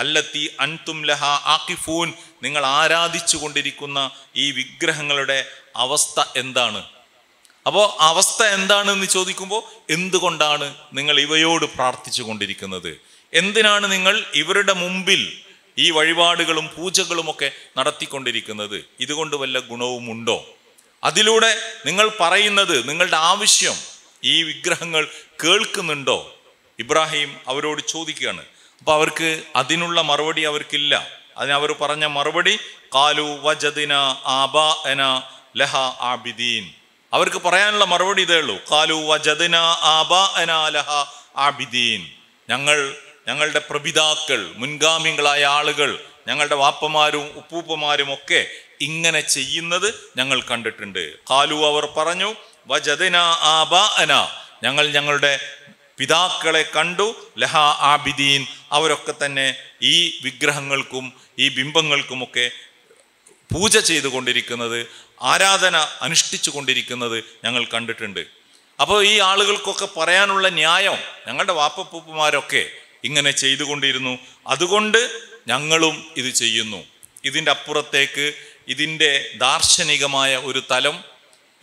A: അല്ലത്തി അൻതും ലഹ ആക്കിഫൂൻ നിങ്ങൾ ആരാധിച്ചു കൊണ്ടിരിക്കുന്ന ഈ വിഗ്രഹങ്ങളുടെ അവസ്ഥ എന്താണ് അപ്പോൾ അവസ്ഥ എന്താണെന്ന് ചോദിക്കുമ്പോൾ എന്തുകൊണ്ടാണ് നിങ്ങൾ ഇവയോട് പ്രാർത്ഥിച്ചു കൊണ്ടിരിക്കുന്നത് എന്തിനാണ് നിങ്ങൾ ഇവരുടെ മുമ്പിൽ ഈ വഴിപാടുകളും പൂജകളുമൊക്കെ നടത്തിക്കൊണ്ടിരിക്കുന്നത് ഇതുകൊണ്ട് വല്ല ഗുണവും ഉണ്ടോ അതിലൂടെ നിങ്ങൾ പറയുന്നത് നിങ്ങളുടെ ആവശ്യം ഈ വിഗ്രഹങ്ങൾ കേൾക്കുന്നുണ്ടോ ഇബ്രാഹിം അവരോട് ചോദിക്കുകയാണ് അപ്പോൾ അവർക്ക് അതിനുള്ള മറുപടി അവർക്കില്ല അതിന് അവർ പറഞ്ഞ മറുപടി കാലു വജദിന ആബാ എന ലഹ ആബിദീൻ അവർക്ക് പറയാനുള്ള മറുപടി ഇതേ ഉള്ളൂ കാലു വജദിന ആബാ എന ലഹ ആബിദീൻ ഞങ്ങൾ ഞങ്ങളുടെ പ്രഭിതാക്കൾ മുൻഗാമികളായ ആളുകൾ ഞങ്ങളുടെ വാപ്പമാരും ഉപ്പൂപ്പമാരും ഒക്കെ ഇങ്ങനെ ചെയ്യുന്നത് ഞങ്ങൾ കണ്ടിട്ടുണ്ട് കാലു അവർ പറഞ്ഞു വജദിന ആബാ അന ഞങ്ങൾ ഞങ്ങളുടെ പിതാക്കളെ കണ്ടു ലഹ ആബിദീൻ അവരൊക്കെ തന്നെ ഈ വിഗ്രഹങ്ങൾക്കും ഈ ബിംബങ്ങൾക്കുമൊക്കെ പൂജ ചെയ്തുകൊണ്ടിരിക്കുന്നത് ആരാധന അനുഷ്ഠിച്ചു കൊണ്ടിരിക്കുന്നത് ഞങ്ങൾ കണ്ടിട്ടുണ്ട് അപ്പോൾ ഈ ആളുകൾക്കൊക്കെ പറയാനുള്ള ന്യായം ഞങ്ങളുടെ വാപ്പപ്പൂപ്പുമാരൊക്കെ ഇങ്ങനെ ചെയ്തുകൊണ്ടിരുന്നു അതുകൊണ്ട് ഞങ്ങളും ഇത് ചെയ്യുന്നു ഇതിൻ്റെ അപ്പുറത്തേക്ക് ഇതിൻ്റെ ദാർശനികമായ ഒരു തലം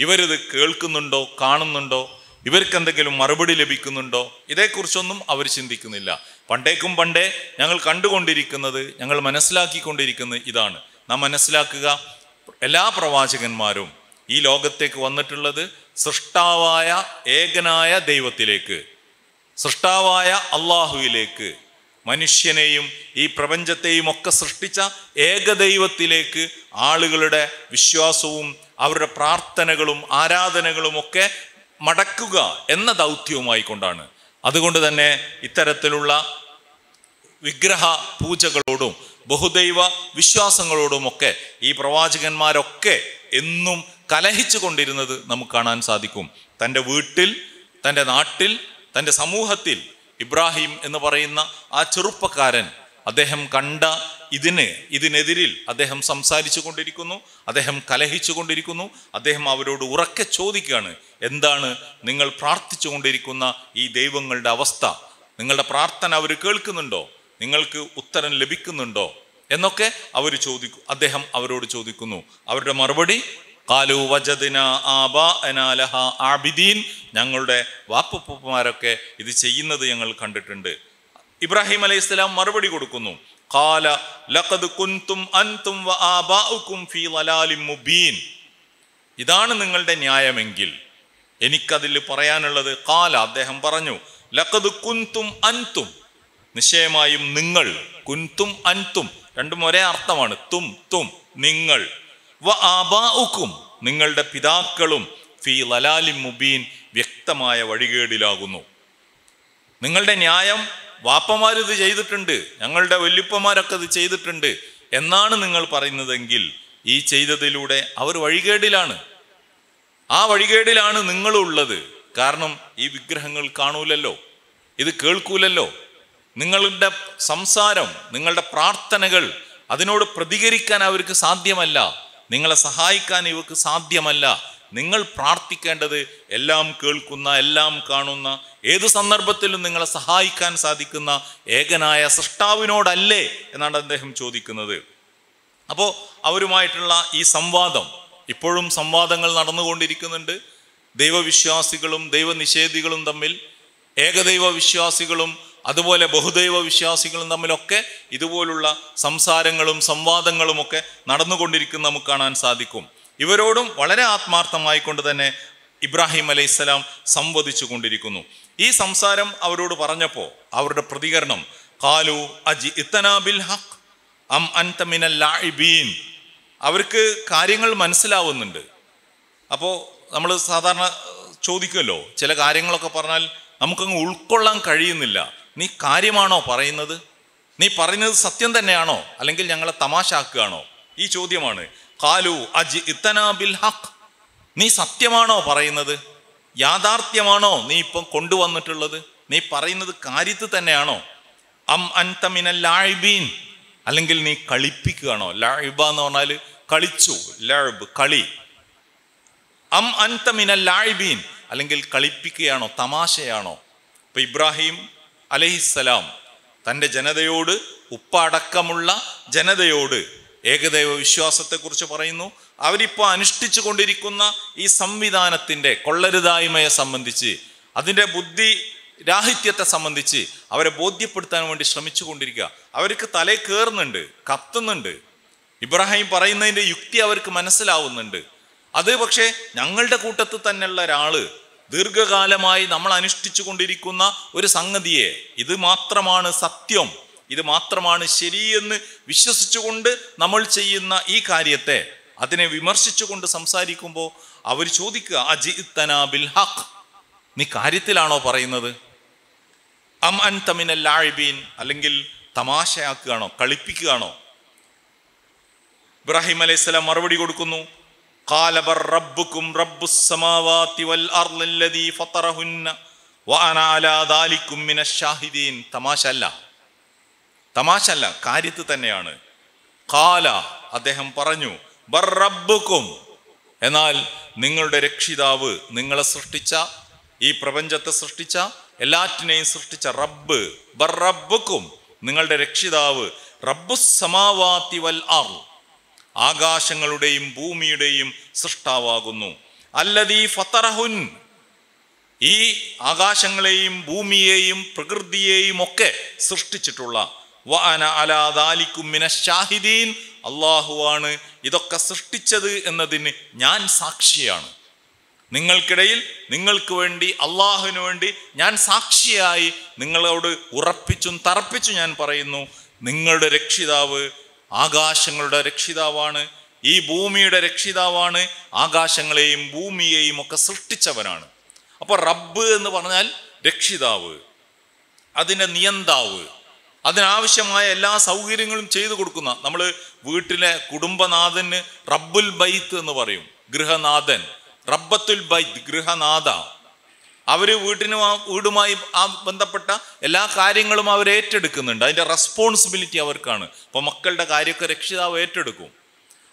A: ഇവരിത് കേൾക്കുന്നുണ്ടോ കാണുന്നുണ്ടോ ഇവർക്ക് എന്തെങ്കിലും മറുപടി ലഭിക്കുന്നുണ്ടോ ഇതേക്കുറിച്ചൊന്നും അവർ ചിന്തിക്കുന്നില്ല പണ്ടേക്കും പണ്ടേ ഞങ്ങൾ കണ്ടുകൊണ്ടിരിക്കുന്നത് ഞങ്ങൾ മനസ്സിലാക്കിക്കൊണ്ടിരിക്കുന്നത് ഇതാണ് നാം മനസ്സിലാക്കുക എല്ലാ പ്രവാചകന്മാരും ഈ ലോകത്തേക്ക് വന്നിട്ടുള്ളത് സൃഷ്ടാവായ ഏകനായ ദൈവത്തിലേക്ക് സൃഷ്ടാവായ അള്ളാഹുവിലേക്ക് മനുഷ്യനെയും ഈ പ്രപഞ്ചത്തെയും ഒക്കെ സൃഷ്ടിച്ച ഏകദൈവത്തിലേക്ക് ആളുകളുടെ വിശ്വാസവും അവരുടെ പ്രാർത്ഥനകളും ആരാധനകളും ഒക്കെ മടക്കുക എന്ന ദൗത്യവുമായി കൊണ്ടാണ് അതുകൊണ്ട് തന്നെ ഇത്തരത്തിലുള്ള വിഗ്രഹ പൂജകളോടും ബഹുദൈവ വിശ്വാസങ്ങളോടുമൊക്കെ ഈ പ്രവാചകന്മാരൊക്കെ എന്നും കലഹിച്ചു കൊണ്ടിരുന്നത് നമുക്ക് കാണാൻ സാധിക്കും തൻ്റെ വീട്ടിൽ തൻ്റെ നാട്ടിൽ തൻ്റെ സമൂഹത്തിൽ ഇബ്രാഹിം എന്ന് പറയുന്ന ആ ചെറുപ്പക്കാരൻ അദ്ദേഹം കണ്ട ഇതിന് ഇതിനെതിരിൽ അദ്ദേഹം സംസാരിച്ചു കൊണ്ടിരിക്കുന്നു അദ്ദേഹം കലഹിച്ചു കൊണ്ടിരിക്കുന്നു അദ്ദേഹം അവരോട് ഉറക്കെ ചോദിക്കുകയാണ് എന്താണ് നിങ്ങൾ പ്രാർത്ഥിച്ചു കൊണ്ടിരിക്കുന്ന ഈ ദൈവങ്ങളുടെ അവസ്ഥ നിങ്ങളുടെ പ്രാർത്ഥന അവർ കേൾക്കുന്നുണ്ടോ നിങ്ങൾക്ക് ഉത്തരം ലഭിക്കുന്നുണ്ടോ എന്നൊക്കെ അവർ ചോദിക്കും അദ്ദേഹം അവരോട് ചോദിക്കുന്നു അവരുടെ മറുപടി കാലു വജദിന ആബ അനാലഹ ആബിദീൻ ഞങ്ങളുടെ വാപ്പുപ്പുമാരൊക്കെ ഇത് ചെയ്യുന്നത് ഞങ്ങൾ കണ്ടിട്ടുണ്ട് ഇബ്രാഹിം അലൈഹി അലൈഹിസ്ലാം മറുപടി കൊടുക്കുന്നു ഖാല ലഖദ് കുന്തും അന്തും വ ആബാഉക്കും ഫീ ലലാലിം മുബീൻ ഇതാണ് നിങ്ങളുടെ ന്യായമെങ്കിൽ എനിക്കതിൽ പറയാനുള്ളത് കാല അദ്ദേഹം പറഞ്ഞു ലക്കത് കുന്തും അൻതും നിശ്ചയമായും നിങ്ങൾ കുന്തും അൻതും രണ്ടും ഒരേ അർത്ഥമാണ് തും തും നിങ്ങൾ വ ആബാഉക്കും നിങ്ങളുടെ പിതാക്കളും ഫി ലലാലി മുബീൻ വ്യക്തമായ വഴികേടിലാകുന്നു നിങ്ങളുടെ ന്യായം വാപ്പമാരിത് ചെയ്തിട്ടുണ്ട് ഞങ്ങളുടെ വല്യപ്പന്മാരൊക്കെ ഇത് ചെയ്തിട്ടുണ്ട് എന്നാണ് നിങ്ങൾ പറയുന്നതെങ്കിൽ ഈ ചെയ്തതിലൂടെ അവർ വഴികേടിലാണ് ആ വഴികേടിലാണ് ഉള്ളത് കാരണം ഈ വിഗ്രഹങ്ങൾ കാണൂലല്ലോ ഇത് കേൾക്കൂലല്ലോ നിങ്ങളുടെ സംസാരം നിങ്ങളുടെ പ്രാർത്ഥനകൾ അതിനോട് പ്രതികരിക്കാൻ അവർക്ക് സാധ്യമല്ല നിങ്ങളെ സഹായിക്കാൻ ഇവർക്ക് സാധ്യമല്ല നിങ്ങൾ പ്രാർത്ഥിക്കേണ്ടത് എല്ലാം കേൾക്കുന്ന എല്ലാം കാണുന്ന ഏത് സന്ദർഭത്തിലും നിങ്ങളെ സഹായിക്കാൻ സാധിക്കുന്ന ഏകനായ സൃഷ്ടാവിനോടല്ലേ എന്നാണ് അദ്ദേഹം ചോദിക്കുന്നത് അപ്പോൾ അവരുമായിട്ടുള്ള ഈ സംവാദം ഇപ്പോഴും സംവാദങ്ങൾ നടന്നുകൊണ്ടിരിക്കുന്നുണ്ട് ദൈവവിശ്വാസികളും ദൈവനിഷേധികളും തമ്മിൽ ഏകദൈവ വിശ്വാസികളും അതുപോലെ ബഹുദൈവ വിശ്വാസികളും തമ്മിലൊക്കെ ഇതുപോലുള്ള സംസാരങ്ങളും സംവാദങ്ങളും ഒക്കെ നടന്നുകൊണ്ടിരിക്കുന്ന നമുക്ക് കാണാൻ സാധിക്കും ഇവരോടും വളരെ ആത്മാർത്ഥമായിക്കൊണ്ട് തന്നെ ഇബ്രാഹിം അലൈഹിസ്സലാം സംവദിച്ചു കൊണ്ടിരിക്കുന്നു ഈ സംസാരം അവരോട് പറഞ്ഞപ്പോൾ അവരുടെ പ്രതികരണം കാലു അജി ഇത്തനാബിൽ ഹക് അം അൻതമിനൽ ലാഇബീൻ അവർക്ക് കാര്യങ്ങൾ മനസ്സിലാവുന്നുണ്ട് അപ്പോൾ നമ്മൾ സാധാരണ ചോദിക്കുമല്ലോ ചില കാര്യങ്ങളൊക്കെ പറഞ്ഞാൽ നമുക്കങ്ങ് ഉൾക്കൊള്ളാൻ കഴിയുന്നില്ല നീ കാര്യമാണോ പറയുന്നത് നീ പറയുന്നത് സത്യം തന്നെയാണോ അല്ലെങ്കിൽ ഞങ്ങളെ തമാശ ആക്കുകയാണോ ഈ ചോദ്യമാണ് കാലു അജി ഇത്തനാബിൽ ഹക് നീ സത്യമാണോ പറയുന്നത് യാഥാർത്ഥ്യമാണോ നീ ഇപ്പം കൊണ്ടുവന്നിട്ടുള്ളത് നീ പറയുന്നത് കാര്യത്തിൽ തന്നെയാണോ അം അൻതമിന ലാഴ്ബീൻ അല്ലെങ്കിൽ നീ കളിപ്പിക്കുകയാണോ ലാഴ്ബ എന്ന് പറഞ്ഞാൽ കളിച്ചു ലാഴ്ബ് കളി അം അൻതമിന ലാഴ്ബീൻ അല്ലെങ്കിൽ കളിപ്പിക്കുകയാണോ തമാശയാണോ ഇപ്പൊ ഇബ്രാഹിം അലഹിസ്സലാം തൻ്റെ ജനതയോട് ഉപ്പടക്കമുള്ള ജനതയോട് ഏകദൈവ വിശ്വാസത്തെക്കുറിച്ച് പറയുന്നു അവരിപ്പോൾ അനുഷ്ഠിച്ചു കൊണ്ടിരിക്കുന്ന ഈ സംവിധാനത്തിൻ്റെ കൊള്ളരുതായ്മയെ സംബന്ധിച്ച് അതിൻ്റെ ബുദ്ധി രാഹിത്യത്തെ സംബന്ധിച്ച് അവരെ ബോധ്യപ്പെടുത്താൻ വേണ്ടി ശ്രമിച്ചു കൊണ്ടിരിക്കുക അവർക്ക് തലേ കയറുന്നുണ്ട് കത്തുന്നുണ്ട് ഇബ്രാഹിം പറയുന്നതിൻ്റെ യുക്തി അവർക്ക് മനസ്സിലാവുന്നുണ്ട് അത് പക്ഷേ ഞങ്ങളുടെ കൂട്ടത്തിൽ തന്നെയുള്ള ഒരാൾ ദീർഘകാലമായി നമ്മൾ അനുഷ്ഠിച്ചു കൊണ്ടിരിക്കുന്ന ഒരു സംഗതിയെ ഇത് മാത്രമാണ് സത്യം ഇത് മാത്രമാണ് ശരിയെന്ന് വിശ്വസിച്ചുകൊണ്ട് നമ്മൾ ചെയ്യുന്ന ഈ കാര്യത്തെ അതിനെ വിമർശിച്ചുകൊണ്ട് സംസാരിക്കുമ്പോൾ അവർ ചോദിക്കുക അജിത്തന ബിൽ ഹഖ് നീ കാര്യത്തിലാണോ പറയുന്നത് അം അൻ തമിനൽ ലാഴിബീൻ അല്ലെങ്കിൽ തമാശയാക്കുകയാണോ കളിപ്പിക്കുകയാണോ ഇബ്രാഹിം അലൈഹി മറുപടി കൊടുക്കുന്നു കാലബർ റബ്ബുക്കും റബ്ബു സമാവാത്തി വൽ അർലല്ലദീ ഫത്തറഹുന്ന വാനാലാദാലിക്കും മിന ഷാഹിദീൻ തമാശ അല്ല തമാശ അല്ല കാര്യത്ത് തന്നെയാണ് കാല അദ്ദേഹം പറഞ്ഞു ബറബുക്കും എന്നാൽ നിങ്ങളുടെ രക്ഷിതാവ് നിങ്ങളെ സൃഷ്ടിച്ച ഈ പ്രപഞ്ചത്തെ സൃഷ്ടിച്ച എല്ലാറ്റിനെയും സൃഷ്ടിച്ച റബ്ബ് ബറബുക്കും നിങ്ങളുടെ രക്ഷിതാവ് റബ്ബു സമാവാത്തി വൽ ആർ ആകാശങ്ങളുടെയും ഭൂമിയുടെയും സൃഷ്ടാവാകുന്നു അല്ലതീ ഫത്തറഹുൻ ഈ ആകാശങ്ങളെയും ഭൂമിയെയും പ്രകൃതിയെയും ഒക്കെ സൃഷ്ടിച്ചിട്ടുള്ള വഅന അലാദാലിക്കും മിന ഷാഹിദീൻ അള്ളാഹുവാണ് ഇതൊക്കെ സൃഷ്ടിച്ചത് എന്നതിന് ഞാൻ സാക്ഷിയാണ് നിങ്ങൾക്കിടയിൽ നിങ്ങൾക്ക് വേണ്ടി അള്ളാഹുവിന് വേണ്ടി ഞാൻ സാക്ഷിയായി നിങ്ങളോട് ഉറപ്പിച്ചും തറപ്പിച്ചും ഞാൻ പറയുന്നു നിങ്ങളുടെ രക്ഷിതാവ് ആകാശങ്ങളുടെ രക്ഷിതാവാണ് ഈ ഭൂമിയുടെ രക്ഷിതാവാണ് ആകാശങ്ങളെയും ഭൂമിയെയും ഒക്കെ സൃഷ്ടിച്ചവനാണ് അപ്പോൾ റബ്ബ് എന്ന് പറഞ്ഞാൽ രക്ഷിതാവ് അതിൻ്റെ നിയന്താവ് അതിനാവശ്യമായ എല്ലാ സൗകര്യങ്ങളും ചെയ്തു കൊടുക്കുന്ന നമ്മൾ വീട്ടിലെ കുടുംബനാഥന് റബ്ബുൽ ബൈത്ത് എന്ന് പറയും ഗൃഹനാഥൻ റബ്ബത്തുൽ ബൈത്ത് ഗൃഹനാഥ അവർ വീട്ടിന് വീടുമായി ആ ബന്ധപ്പെട്ട എല്ലാ കാര്യങ്ങളും അവർ ഏറ്റെടുക്കുന്നുണ്ട് അതിൻ്റെ റെസ്പോൺസിബിലിറ്റി അവർക്കാണ് അപ്പോൾ മക്കളുടെ കാര്യമൊക്കെ രക്ഷിതാവ് ഏറ്റെടുക്കും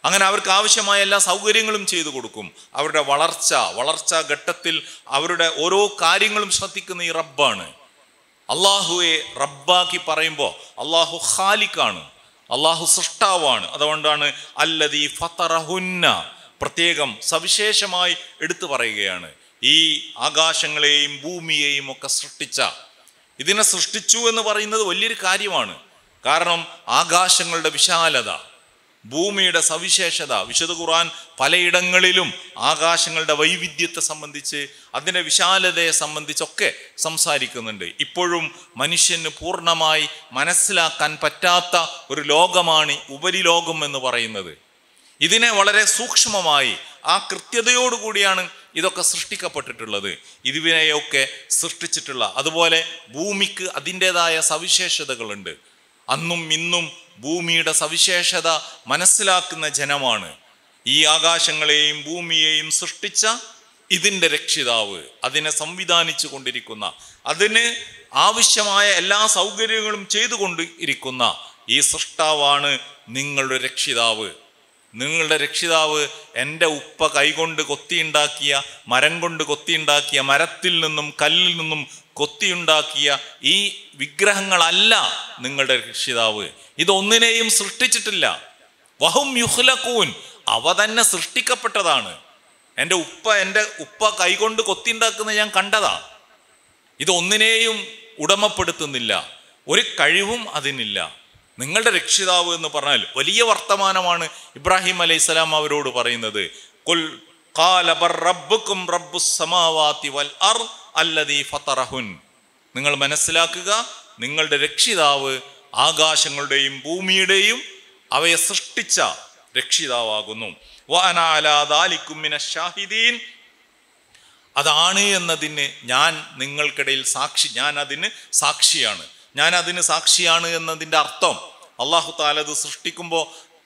A: അങ്ങനെ അവർക്ക് ആവശ്യമായ എല്ലാ സൗകര്യങ്ങളും ചെയ്തു കൊടുക്കും അവരുടെ വളർച്ച വളർച്ചാ ഘട്ടത്തിൽ അവരുടെ ഓരോ കാര്യങ്ങളും ശ്രദ്ധിക്കുന്ന ഈ റബ്ബാണ് അള്ളാഹുവെ റബ്ബാക്കി പറയുമ്പോൾ അള്ളാഹു ഖാലിക്കാണ് അള്ളാഹു സൃഷ്ടാവാണ് അതുകൊണ്ടാണ് അല്ലതി ഫത്തറഹുന്ന പ്രത്യേകം സവിശേഷമായി എടുത്തു പറയുകയാണ് ഈ ആകാശങ്ങളെയും ഭൂമിയെയും ഒക്കെ സൃഷ്ടിച്ച ഇതിനെ സൃഷ്ടിച്ചു എന്ന് പറയുന്നത് വലിയൊരു കാര്യമാണ് കാരണം ആകാശങ്ങളുടെ വിശാലത ഭൂമിയുടെ സവിശേഷത വിശുദ്ധ ഖുർആൻ പലയിടങ്ങളിലും ആകാശങ്ങളുടെ വൈവിധ്യത്തെ സംബന്ധിച്ച് അതിൻ്റെ വിശാലതയെ സംബന്ധിച്ചൊക്കെ സംസാരിക്കുന്നുണ്ട് ഇപ്പോഴും മനുഷ്യന് പൂർണ്ണമായി മനസ്സിലാക്കാൻ പറ്റാത്ത ഒരു ലോകമാണ് ഉപരിലോകം എന്ന് പറയുന്നത് ഇതിനെ വളരെ സൂക്ഷ്മമായി ആ കൃത്യതയോടുകൂടിയാണ് ഇതൊക്കെ സൃഷ്ടിക്കപ്പെട്ടിട്ടുള്ളത് ഇതിനെയൊക്കെ സൃഷ്ടിച്ചിട്ടുള്ള അതുപോലെ ഭൂമിക്ക് അതിൻ്റെതായ സവിശേഷതകളുണ്ട് അന്നും ഇന്നും ഭൂമിയുടെ സവിശേഷത മനസ്സിലാക്കുന്ന ജനമാണ് ഈ ആകാശങ്ങളെയും ഭൂമിയെയും സൃഷ്ടിച്ച ഇതിൻ്റെ രക്ഷിതാവ് അതിനെ സംവിധാനിച്ചു കൊണ്ടിരിക്കുന്ന അതിന് ആവശ്യമായ എല്ലാ സൗകര്യങ്ങളും ചെയ്തുകൊണ്ട് ഇരിക്കുന്ന ഈ സൃഷ്ടാവാണ് നിങ്ങളുടെ രക്ഷിതാവ് നിങ്ങളുടെ രക്ഷിതാവ് എൻ്റെ ഉപ്പ കൈകൊണ്ട് കൊത്തിയുണ്ടാക്കിയ മരം കൊണ്ട് കൊത്തിയുണ്ടാക്കിയ മരത്തിൽ നിന്നും കല്ലിൽ നിന്നും കൊത്തിയുണ്ടാക്കിയ ഈ വിഗ്രഹങ്ങളല്ല നിങ്ങളുടെ രക്ഷിതാവ് ഇതൊന്നിനെയും സൃഷ്ടിച്ചിട്ടില്ല വഹും യുഹ്ലക്കൂൻ അവ തന്നെ സൃഷ്ടിക്കപ്പെട്ടതാണ് എൻ്റെ ഉപ്പ എൻ്റെ ഉപ്പ കൈകൊണ്ട് കൊത്തിണ്ടാക്കുന്ന ഞാൻ കണ്ടതാ ഇതൊന്നിനെയും ഉടമപ്പെടുത്തുന്നില്ല ഒരു കഴിവും അതിനില്ല നിങ്ങളുടെ രക്ഷിതാവ് എന്ന് പറഞ്ഞാൽ വലിയ വർത്തമാനമാണ് ഇബ്രാഹിം അലൈഹി സ്വലാം അവരോട് പറയുന്നത് കൊൽ കാലബർ റബ്ബുക്കും റബ്ബു സമാവാത്തി വൽ അർ അല്ലതി ഫത്തറഹുൻ നിങ്ങൾ മനസ്സിലാക്കുക നിങ്ങളുടെ രക്ഷിതാവ് ആകാശങ്ങളുടെയും ഭൂമിയുടെയും അവയെ സൃഷ്ടിച്ച രക്ഷിതാവാകുന്നു ഷാഹിദീൻ അതാണ് എന്നതിന് ഞാൻ നിങ്ങൾക്കിടയിൽ സാക്ഷി ഞാൻ അതിന് സാക്ഷിയാണ് ഞാൻ അതിന് സാക്ഷിയാണ് എന്നതിൻ്റെ അർത്ഥം അള്ളാഹു താലത് സൃഷ്ടിക്കുമ്പോൾ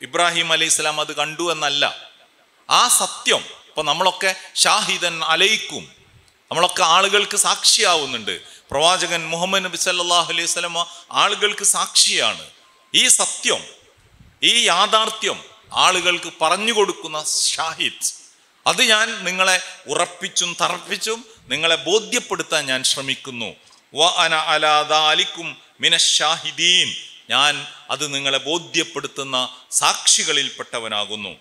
A: ഇബ്രാഹിം അലൈഹി അത് കണ്ടു എന്നല്ല ആ സത്യം ഇപ്പൊ നമ്മളൊക്കെ ഷാഹിദൻ അലൈക്കും നമ്മളൊക്കെ ആളുകൾക്ക് സാക്ഷിയാവുന്നുണ്ട് പ്രവാചകൻ മുഹമ്മദ് നബി സല്ലാഹു അലൈഹി സ്വലമ ആളുകൾക്ക് സാക്ഷിയാണ് ഈ സത്യം ഈ യാഥാർത്ഥ്യം ആളുകൾക്ക് പറഞ്ഞു കൊടുക്കുന്ന ഷാഹിദ് അത് ഞാൻ നിങ്ങളെ ഉറപ്പിച്ചും തറപ്പിച്ചും നിങ്ങളെ ബോധ്യപ്പെടുത്താൻ ഞാൻ ശ്രമിക്കുന്നു മിനഷാഹിദീൻ ഞാൻ അത് നിങ്ങളെ ബോധ്യപ്പെടുത്തുന്ന സാക്ഷികളിൽപ്പെട്ടവനാകുന്നു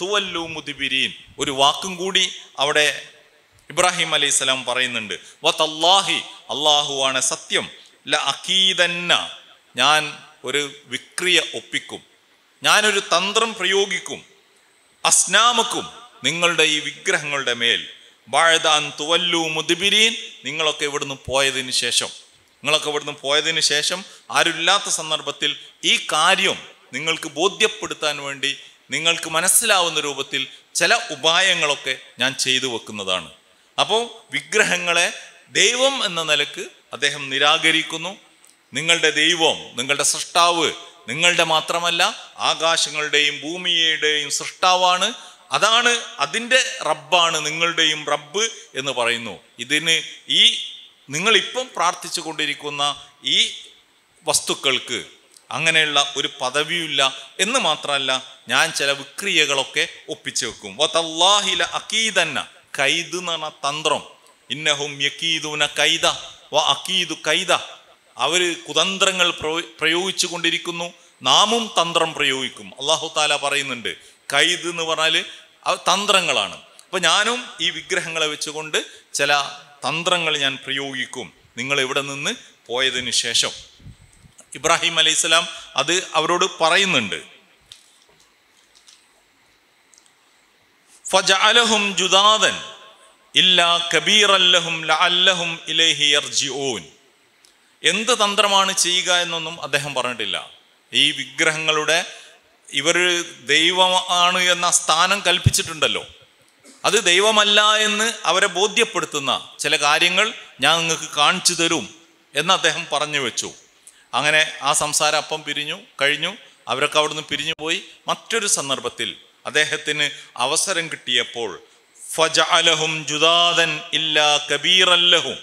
A: തുവല്ലു മുദിബിരീൻ ഒരു വാക്കും കൂടി അവിടെ ഇബ്രാഹിം അലൈഹി സ്വലാം പറയുന്നുണ്ട് വത്തല്ലാഹി ആണ് സത്യം ല അക്കീതന്ന ഞാൻ ഒരു വിക്രിയ ഒപ്പിക്കും ഞാനൊരു തന്ത്രം പ്രയോഗിക്കും അസ്നാമക്കും നിങ്ങളുടെ ഈ വിഗ്രഹങ്ങളുടെ മേൽ വാഴതാൻ തുവല്ലു മുദിബിരീൻ നിങ്ങളൊക്കെ ഇവിടുന്ന് പോയതിന് ശേഷം നിങ്ങളൊക്കെ ഇവിടുന്ന് പോയതിന് ശേഷം ആരുമില്ലാത്ത സന്ദർഭത്തിൽ ഈ കാര്യം നിങ്ങൾക്ക് ബോധ്യപ്പെടുത്താൻ വേണ്ടി നിങ്ങൾക്ക് മനസ്സിലാവുന്ന രൂപത്തിൽ ചില ഉപായങ്ങളൊക്കെ ഞാൻ ചെയ്തു വെക്കുന്നതാണ് അപ്പോൾ വിഗ്രഹങ്ങളെ ദൈവം എന്ന നിലക്ക് അദ്ദേഹം നിരാകരിക്കുന്നു നിങ്ങളുടെ ദൈവം നിങ്ങളുടെ സൃഷ്ടാവ് നിങ്ങളുടെ മാത്രമല്ല ആകാശങ്ങളുടെയും ഭൂമിയുടെയും സൃഷ്ടാവാണ് അതാണ് അതിൻ്റെ റബ്ബാണ് നിങ്ങളുടെയും റബ്ബ് എന്ന് പറയുന്നു ഇതിന് ഈ നിങ്ങളിപ്പം പ്രാർത്ഥിച്ചു കൊണ്ടിരിക്കുന്ന ഈ വസ്തുക്കൾക്ക് അങ്ങനെയുള്ള ഒരു പദവിയില്ല എന്ന് മാത്രമല്ല ഞാൻ ചില വിക്രിയകളൊക്കെ ഒപ്പിച്ചു വെക്കും വതല്ലാഹില അക്കീതന്ന കൈതു എന്ന് തന്ത്രം ഇന്നഹും യക്കീദുന കൈദ വ അക്കീദു കൈദ അവർ കുതന്ത്രങ്ങൾ പ്രയോഗിച്ചു കൊണ്ടിരിക്കുന്നു നാമും തന്ത്രം പ്രയോഗിക്കും അള്ളാഹു താല പറയുന്നുണ്ട് കൈദ് എന്ന് പറഞ്ഞാൽ തന്ത്രങ്ങളാണ് അപ്പൊ ഞാനും ഈ വിഗ്രഹങ്ങളെ വെച്ചുകൊണ്ട് ചില തന്ത്രങ്ങൾ ഞാൻ പ്രയോഗിക്കും നിങ്ങൾ ഇവിടെ നിന്ന് പോയതിന് ശേഷം ഇബ്രാഹിം അലൈഹി സ്വലാം അത് അവരോട് പറയുന്നുണ്ട് ഫജഅലഹും ജുദാദൻ ഇല്ലാ കബീറല്ലഹും ലഅല്ലഹും ഇലൈഹി യർജിഊൻ എന്ത് തന്ത്രമാണ് ചെയ്യുക എന്നൊന്നും അദ്ദേഹം പറഞ്ഞിട്ടില്ല ഈ വിഗ്രഹങ്ങളുടെ ഇവർ ദൈവമാണ് എന്ന സ്ഥാനം കൽപ്പിച്ചിട്ടുണ്ടല്ലോ അത് ദൈവമല്ല എന്ന് അവരെ ബോധ്യപ്പെടുത്തുന്ന ചില കാര്യങ്ങൾ ഞാൻ നിങ്ങൾക്ക് കാണിച്ചു തരും എന്ന് അദ്ദേഹം പറഞ്ഞു വെച്ചു അങ്ങനെ ആ സംസാര അപ്പം പിരിഞ്ഞു കഴിഞ്ഞു അവരൊക്കെ അവിടുന്ന് പിരിഞ്ഞു പോയി മറ്റൊരു സന്ദർഭത്തിൽ അദ്ദേഹത്തിന് അവസരം കിട്ടിയപ്പോൾ ഫജഅലഹും ജുദാദൻ ഇല്ലാ കബീറല്ലഹും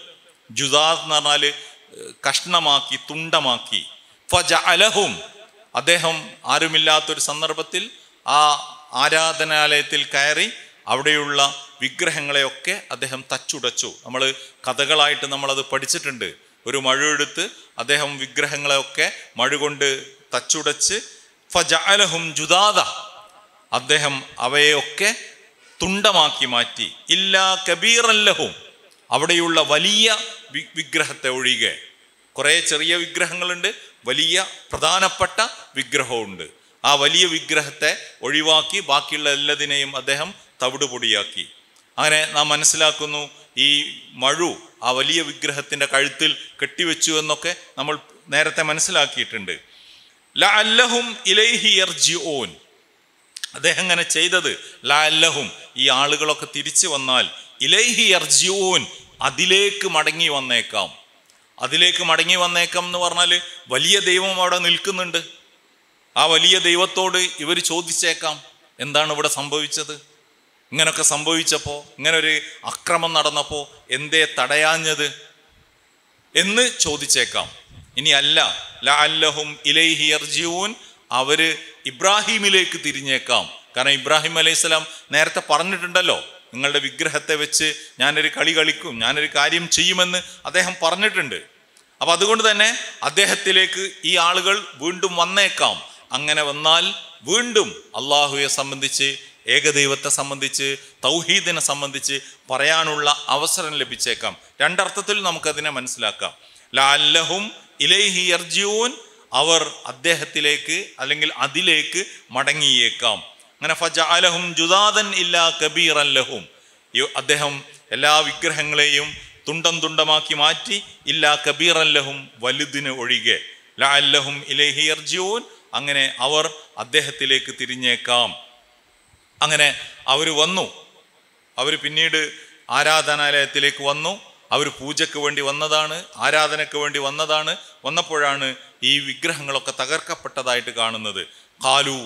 A: ജുദാദ് എന്ന് പറഞ്ഞാൽ കഷ്ണമാക്കി തുണ്ടമാക്കി ഫജഅലഹും അദ്ദേഹം ആരുമില്ലാത്തൊരു സന്ദർഭത്തിൽ ആ ആരാധനാലയത്തിൽ കയറി അവിടെയുള്ള വിഗ്രഹങ്ങളെയൊക്കെ അദ്ദേഹം തച്ചുടച്ചു നമ്മൾ കഥകളായിട്ട് നമ്മളത് പഠിച്ചിട്ടുണ്ട് ഒരു മഴയെടുത്ത് അദ്ദേഹം വിഗ്രഹങ്ങളെയൊക്കെ മഴ കൊണ്ട് തച്ചുടച്ച് ഫജഅലഹും ജുദാദ അദ്ദേഹം അവയൊക്കെ തുണ്ടമാക്കി മാറ്റി ഇല്ലാ കബീറല്ലഹും അവിടെയുള്ള വലിയ വിഗ്രഹത്തെ ഒഴികെ കുറേ ചെറിയ വിഗ്രഹങ്ങളുണ്ട് വലിയ പ്രധാനപ്പെട്ട വിഗ്രഹമുണ്ട് ആ വലിയ വിഗ്രഹത്തെ ഒഴിവാക്കി ബാക്കിയുള്ള എല്ലാതിനെയും അദ്ദേഹം തവിടുപൊടിയാക്കി അങ്ങനെ നാം മനസ്സിലാക്കുന്നു ഈ മഴു ആ വലിയ വിഗ്രഹത്തിൻ്റെ കഴുത്തിൽ കെട്ടിവെച്ചു എന്നൊക്കെ നമ്മൾ നേരത്തെ മനസ്സിലാക്കിയിട്ടുണ്ട് ല അല്ലഹും ഇലൈഹി എർജി ഓൻ അദ്ദേഹം അങ്ങനെ ചെയ്തത് ല അല്ലഹും ഈ ആളുകളൊക്കെ തിരിച്ചു വന്നാൽ ഇലൈഹി എർജി ഓൻ അതിലേക്ക് മടങ്ങി വന്നേക്കാം അതിലേക്ക് മടങ്ങി വന്നേക്കാം എന്ന് പറഞ്ഞാൽ വലിയ ദൈവം അവിടെ നിൽക്കുന്നുണ്ട് ആ വലിയ ദൈവത്തോട് ഇവർ ചോദിച്ചേക്കാം എന്താണ് ഇവിടെ സംഭവിച്ചത് ഇങ്ങനൊക്കെ സംഭവിച്ചപ്പോൾ ഇങ്ങനൊരു അക്രമം നടന്നപ്പോൾ എന്തേ തടയാഞ്ഞത് എന്ന് ചോദിച്ചേക്കാം ഇനി അല്ല ലഅല്ലഹും അല്ലഹും ഇലൈഹിയർജീവൂൻ അവര് ഇബ്രാഹിമിലേക്ക് തിരിഞ്ഞേക്കാം കാരണം ഇബ്രാഹിം അലൈഹിസ്സലാം നേരത്തെ പറഞ്ഞിട്ടുണ്ടല്ലോ നിങ്ങളുടെ വിഗ്രഹത്തെ വെച്ച് ഞാനൊരു കളി കളിക്കും ഞാനൊരു കാര്യം ചെയ്യുമെന്ന് അദ്ദേഹം പറഞ്ഞിട്ടുണ്ട് അപ്പം അതുകൊണ്ട് തന്നെ അദ്ദേഹത്തിലേക്ക് ഈ ആളുകൾ വീണ്ടും വന്നേക്കാം അങ്ങനെ വന്നാൽ വീണ്ടും അള്ളാഹുവെ സംബന്ധിച്ച് ഏകദൈവത്തെ സംബന്ധിച്ച് തൗഹീദിനെ സംബന്ധിച്ച് പറയാനുള്ള അവസരം ലഭിച്ചേക്കാം രണ്ടർത്ഥത്തിൽ നമുക്കതിനെ മനസ്സിലാക്കാം ലാല്ലഹും ഇലൈഹി അർജിയോൻ അവർ അദ്ദേഹത്തിലേക്ക് അല്ലെങ്കിൽ അതിലേക്ക് മടങ്ങിയേക്കാം അങ്ങനെ ഫജ അലഹും ജുദാദൻ ഇല്ലാ കബീർ അല്ലഹും അദ്ദേഹം എല്ലാ വിഗ്രഹങ്ങളെയും തുണ്ടം തുണ്ടമാക്കി മാറ്റി ഇല്ലാ കബീർ അല്ലഹും വലുതിന് ഒഴികെ ലാ അല്ലഹും ഇലൈഹി അർജിയോൻ അങ്ങനെ അവർ അദ്ദേഹത്തിലേക്ക് തിരിഞ്ഞേക്കാം അങ്ങനെ അവർ വന്നു അവർ പിന്നീട് ആരാധനാലയത്തിലേക്ക് വന്നു അവർ പൂജയ്ക്ക് വേണ്ടി വന്നതാണ് ആരാധനയ്ക്ക് വേണ്ടി വന്നതാണ് വന്നപ്പോഴാണ് ഈ വിഗ്രഹങ്ങളൊക്കെ തകർക്കപ്പെട്ടതായിട്ട് കാണുന്നത് കാലു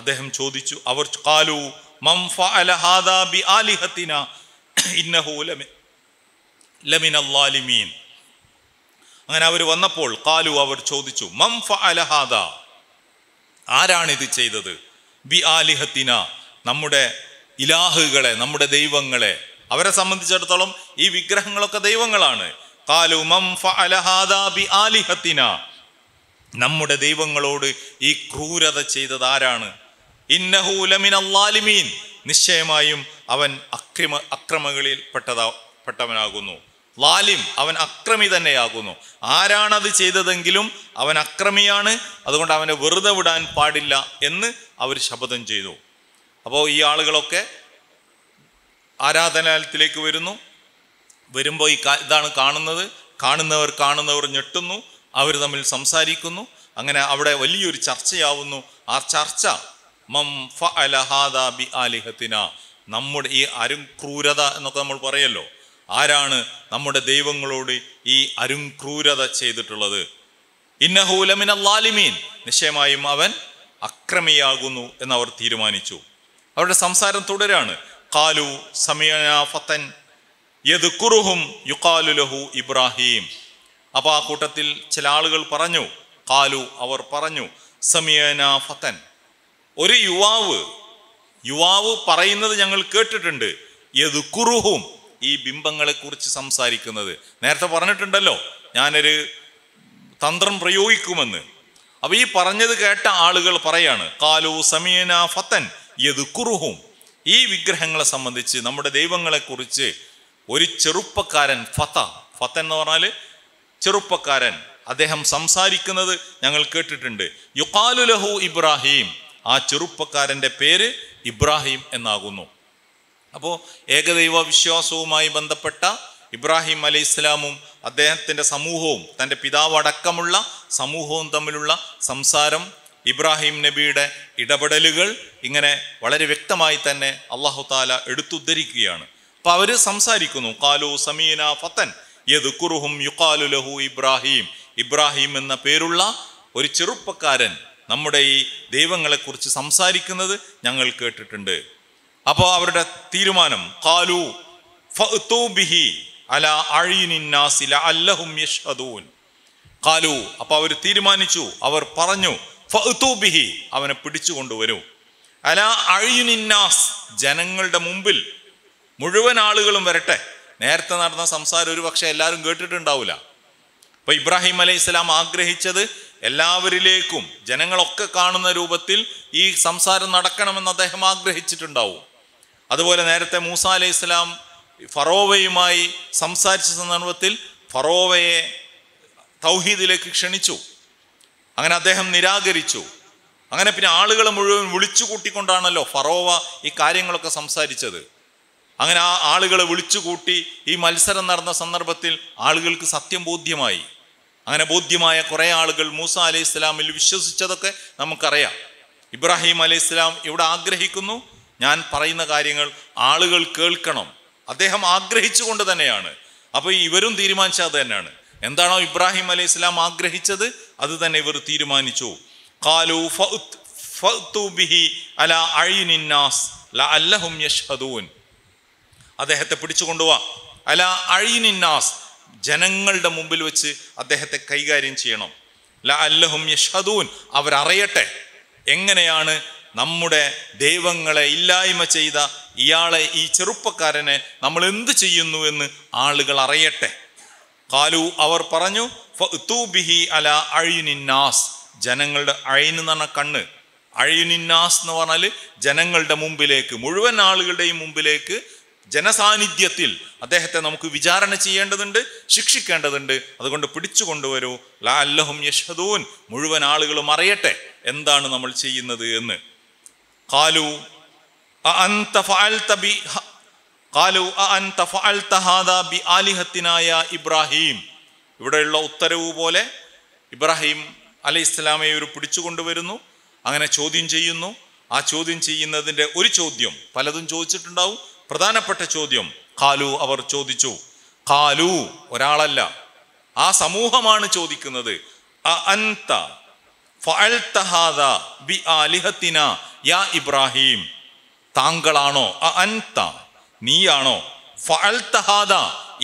A: അദ്ദേഹം ചോദിച്ചു അവർ കാലു അങ്ങനെ അവർ വന്നപ്പോൾ കാലു അവർ ചോദിച്ചു മം ഫഅലഹാദ ആരാണിത് ചെയ്തത് ബി ആലിഹത്തിന നമ്മുടെ ഇലാഹുകളെ നമ്മുടെ ദൈവങ്ങളെ അവരെ സംബന്ധിച്ചിടത്തോളം ഈ വിഗ്രഹങ്ങളൊക്കെ ദൈവങ്ങളാണ് നമ്മുടെ ദൈവങ്ങളോട് ഈ ക്രൂരത ചെയ്തത് ആരാണ് ഇന്നഹൂലമിനല്ലാലിമീൻ നിശ്ചയമായും അവൻ അക്രിമ അക്രമകളിൽ പെട്ടതാ പെട്ടവനാകുന്നു ലാലിം അവൻ അക്രമി തന്നെയാകുന്നു ആരാണത് ചെയ്തതെങ്കിലും അവൻ അക്രമിയാണ് അതുകൊണ്ട് അവനെ വെറുതെ വിടാൻ പാടില്ല എന്ന് അവർ ശപഥം ചെയ്തു അപ്പോൾ ഈ ആളുകളൊക്കെ ആരാധനാലയത്തിലേക്ക് വരുന്നു വരുമ്പോൾ ഈ ഇതാണ് കാണുന്നത് കാണുന്നവർ കാണുന്നവർ ഞെട്ടുന്നു അവർ തമ്മിൽ സംസാരിക്കുന്നു അങ്ങനെ അവിടെ വലിയൊരു ചർച്ചയാവുന്നു ആ ചർച്ച മം ഫ അലഹാദ ബി അലിഹത്തിന നമ്മുടെ ഈ അരുംക്രൂരത എന്നൊക്കെ നമ്മൾ പറയല്ലോ ആരാണ് നമ്മുടെ ദൈവങ്ങളോട് ഈ അരുംക്രൂരത ചെയ്തിട്ടുള്ളത് ഇന്നഹൂലമിൻ ലാലിമീൻ നിശ്ചയമായും അവൻ അക്രമിയാകുന്നു എന്നവർ തീരുമാനിച്ചു അവരുടെ സംസാരം തുടരാണ് കാലു സമീന ഫത്തൻ യത് കുറുഹും ലഹു ഇബ്രാഹിം അപ്പോൾ ആ കൂട്ടത്തിൽ ചില ആളുകൾ പറഞ്ഞു കാലു അവർ പറഞ്ഞു സമീന ഫത്തൻ ഒരു യുവാവ് യുവാവ് പറയുന്നത് ഞങ്ങൾ കേട്ടിട്ടുണ്ട് യത് കുറുഹും ഈ ബിംബങ്ങളെക്കുറിച്ച് സംസാരിക്കുന്നത് നേരത്തെ പറഞ്ഞിട്ടുണ്ടല്ലോ ഞാനൊരു തന്ത്രം പ്രയോഗിക്കുമെന്ന് അപ്പോൾ ഈ പറഞ്ഞത് കേട്ട ആളുകൾ പറയാണ് കാലു സമീന ഫത്തൻ യദുക്കുറുഹും ഈ വിഗ്രഹങ്ങളെ സംബന്ധിച്ച് നമ്മുടെ ദൈവങ്ങളെക്കുറിച്ച് ഒരു ചെറുപ്പക്കാരൻ ഫത ഫത എന്ന് പറഞ്ഞാൽ ചെറുപ്പക്കാരൻ അദ്ദേഹം സംസാരിക്കുന്നത് ഞങ്ങൾ കേട്ടിട്ടുണ്ട് യുക്കാലുലഹു ഇബ്രാഹിം ആ ചെറുപ്പക്കാരൻ്റെ പേര് ഇബ്രാഹിം എന്നാകുന്നു അപ്പോൾ ഏകദൈവ വിശ്വാസവുമായി ബന്ധപ്പെട്ട ഇബ്രാഹിം അലൈഹി ഇസ്ലാമും അദ്ദേഹത്തിൻ്റെ സമൂഹവും തൻ്റെ പിതാവ് അടക്കമുള്ള സമൂഹവും തമ്മിലുള്ള സംസാരം ഇബ്രാഹിം നബിയുടെ ഇടപെടലുകൾ ഇങ്ങനെ വളരെ വ്യക്തമായി തന്നെ അള്ളാഹു താല എടുത്തുദ്ധരിക്കുകയാണ് അപ്പൊ അവര് സംസാരിക്കുന്നു കാലു സമീന ഫത്തൻ യത് കുറുഹും യുക്കാലു ലഹു ഇബ്രാഹിം ഇബ്രാഹിം എന്ന പേരുള്ള ഒരു ചെറുപ്പക്കാരൻ നമ്മുടെ ഈ ദൈവങ്ങളെക്കുറിച്ച് സംസാരിക്കുന്നത് ഞങ്ങൾ കേട്ടിട്ടുണ്ട് അപ്പോൾ അവരുടെ തീരുമാനം കാലു ഫിഹി അല അഴിനാസില അല്ലഹും യഷ്ഹദൂൻ കാലു അപ്പോൾ അവർ തീരുമാനിച്ചു അവർ പറഞ്ഞു ഫഅ്തൂബിഹി അവനെ പിടിച്ചു കൊണ്ടുവരൂ അല അഴിയുനിന്നാസ് ജനങ്ങളുടെ മുമ്പിൽ മുഴുവൻ ആളുകളും വരട്ടെ നേരത്തെ നടന്ന സംസാരം ഒരു പക്ഷെ എല്ലാവരും കേട്ടിട്ടുണ്ടാവില്ല അപ്പൊ ഇബ്രാഹിം അലൈഹി ഇസ്ലാം ആഗ്രഹിച്ചത് എല്ലാവരിലേക്കും ജനങ്ങളൊക്കെ കാണുന്ന രൂപത്തിൽ ഈ സംസാരം നടക്കണമെന്ന് അദ്ദേഹം ആഗ്രഹിച്ചിട്ടുണ്ടാവും അതുപോലെ നേരത്തെ മൂസ അലൈഹി ഇസ്ലാം ഫറോവയുമായി സംസാരിച്ച സന്ദർഭത്തിൽ ഫറോവയെ തൗഹീദിലേക്ക് ക്ഷണിച്ചു അങ്ങനെ അദ്ദേഹം നിരാകരിച്ചു അങ്ങനെ പിന്നെ ആളുകളെ മുഴുവൻ വിളിച്ചു കൂട്ടിക്കൊണ്ടാണല്ലോ ഫറോവ ഈ കാര്യങ്ങളൊക്കെ സംസാരിച്ചത് അങ്ങനെ ആ ആളുകളെ വിളിച്ചു കൂട്ടി ഈ മത്സരം നടന്ന സന്ദർഭത്തിൽ ആളുകൾക്ക് സത്യം ബോധ്യമായി അങ്ങനെ ബോധ്യമായ കുറേ ആളുകൾ മൂസ അലൈഹി ഇസ്ലാമിൽ വിശ്വസിച്ചതൊക്കെ നമുക്കറിയാം ഇബ്രാഹിം അലൈഹി ഇസ്ലാം ഇവിടെ ആഗ്രഹിക്കുന്നു ഞാൻ പറയുന്ന കാര്യങ്ങൾ ആളുകൾ കേൾക്കണം അദ്ദേഹം ആഗ്രഹിച്ചുകൊണ്ട് തന്നെയാണ് അപ്പോൾ ഇവരും തീരുമാനിച്ചത് തന്നെയാണ് എന്താണോ ഇബ്രാഹിം അലൈഹി ഇസ്ലാം ആഗ്രഹിച്ചത് അത് തന്നെ ഇവർ തീരുമാനിച്ചു കാലു ബിഹി അല യഷ്ഹദൂൻ അദ്ദേഹത്തെ പിടിച്ചു കൊണ്ടുപോവാ അല അഴിനാസ് ജനങ്ങളുടെ മുമ്പിൽ വെച്ച് അദ്ദേഹത്തെ കൈകാര്യം ചെയ്യണം ല അല്ലഹും യഷ്ഹദൂൻ അവരറിയട്ടെ എങ്ങനെയാണ് നമ്മുടെ ദൈവങ്ങളെ ഇല്ലായ്മ ചെയ്ത ഇയാളെ ഈ ചെറുപ്പക്കാരനെ നമ്മൾ എന്ത് ചെയ്യുന്നു എന്ന് ആളുകൾ അറിയട്ടെ കാലു അവർ പറഞ്ഞു ബിഹി അല അഴിയുനിന്നാസ് ജനങ്ങളുടെ അഴിന് എന്ന് പറഞ്ഞ കണ്ണ് അഴിയുനിന്നാസ് എന്ന് പറഞ്ഞാൽ ജനങ്ങളുടെ മുമ്പിലേക്ക് മുഴുവൻ ആളുകളുടെയും മുമ്പിലേക്ക് ജനസാന്നിധ്യത്തിൽ അദ്ദേഹത്തെ നമുക്ക് വിചാരണ ചെയ്യേണ്ടതുണ്ട് ശിക്ഷിക്കേണ്ടതുണ്ട് അതുകൊണ്ട് പിടിച്ചു കൊണ്ടുവരൂ ലാ അല്ലഹും യഷദൂൻ മുഴുവൻ ആളുകളും അറിയട്ടെ എന്താണ് നമ്മൾ ചെയ്യുന്നത് എന്ന് കാലു ഇബ്രാഹിം ഇവിടെയുള്ള ഉത്തരവ് പോലെ ഇബ്രാഹിം അലൈഹി ഇസ്ലാമയെ ഒരു പിടിച്ചു കൊണ്ടുവരുന്നു അങ്ങനെ ചോദ്യം ചെയ്യുന്നു ആ ചോദ്യം ചെയ്യുന്നതിൻ്റെ ഒരു ചോദ്യം പലതും ചോദിച്ചിട്ടുണ്ടാവും പ്രധാനപ്പെട്ട ചോദ്യം കാലു അവർ ചോദിച്ചു കാലു ഒരാളല്ല ആ സമൂഹമാണ് ചോദിക്കുന്നത് ഇബ്രാഹിം താങ്കളാണോ അ അൻത നീയാണോ ഫഅൽത്തഹാദ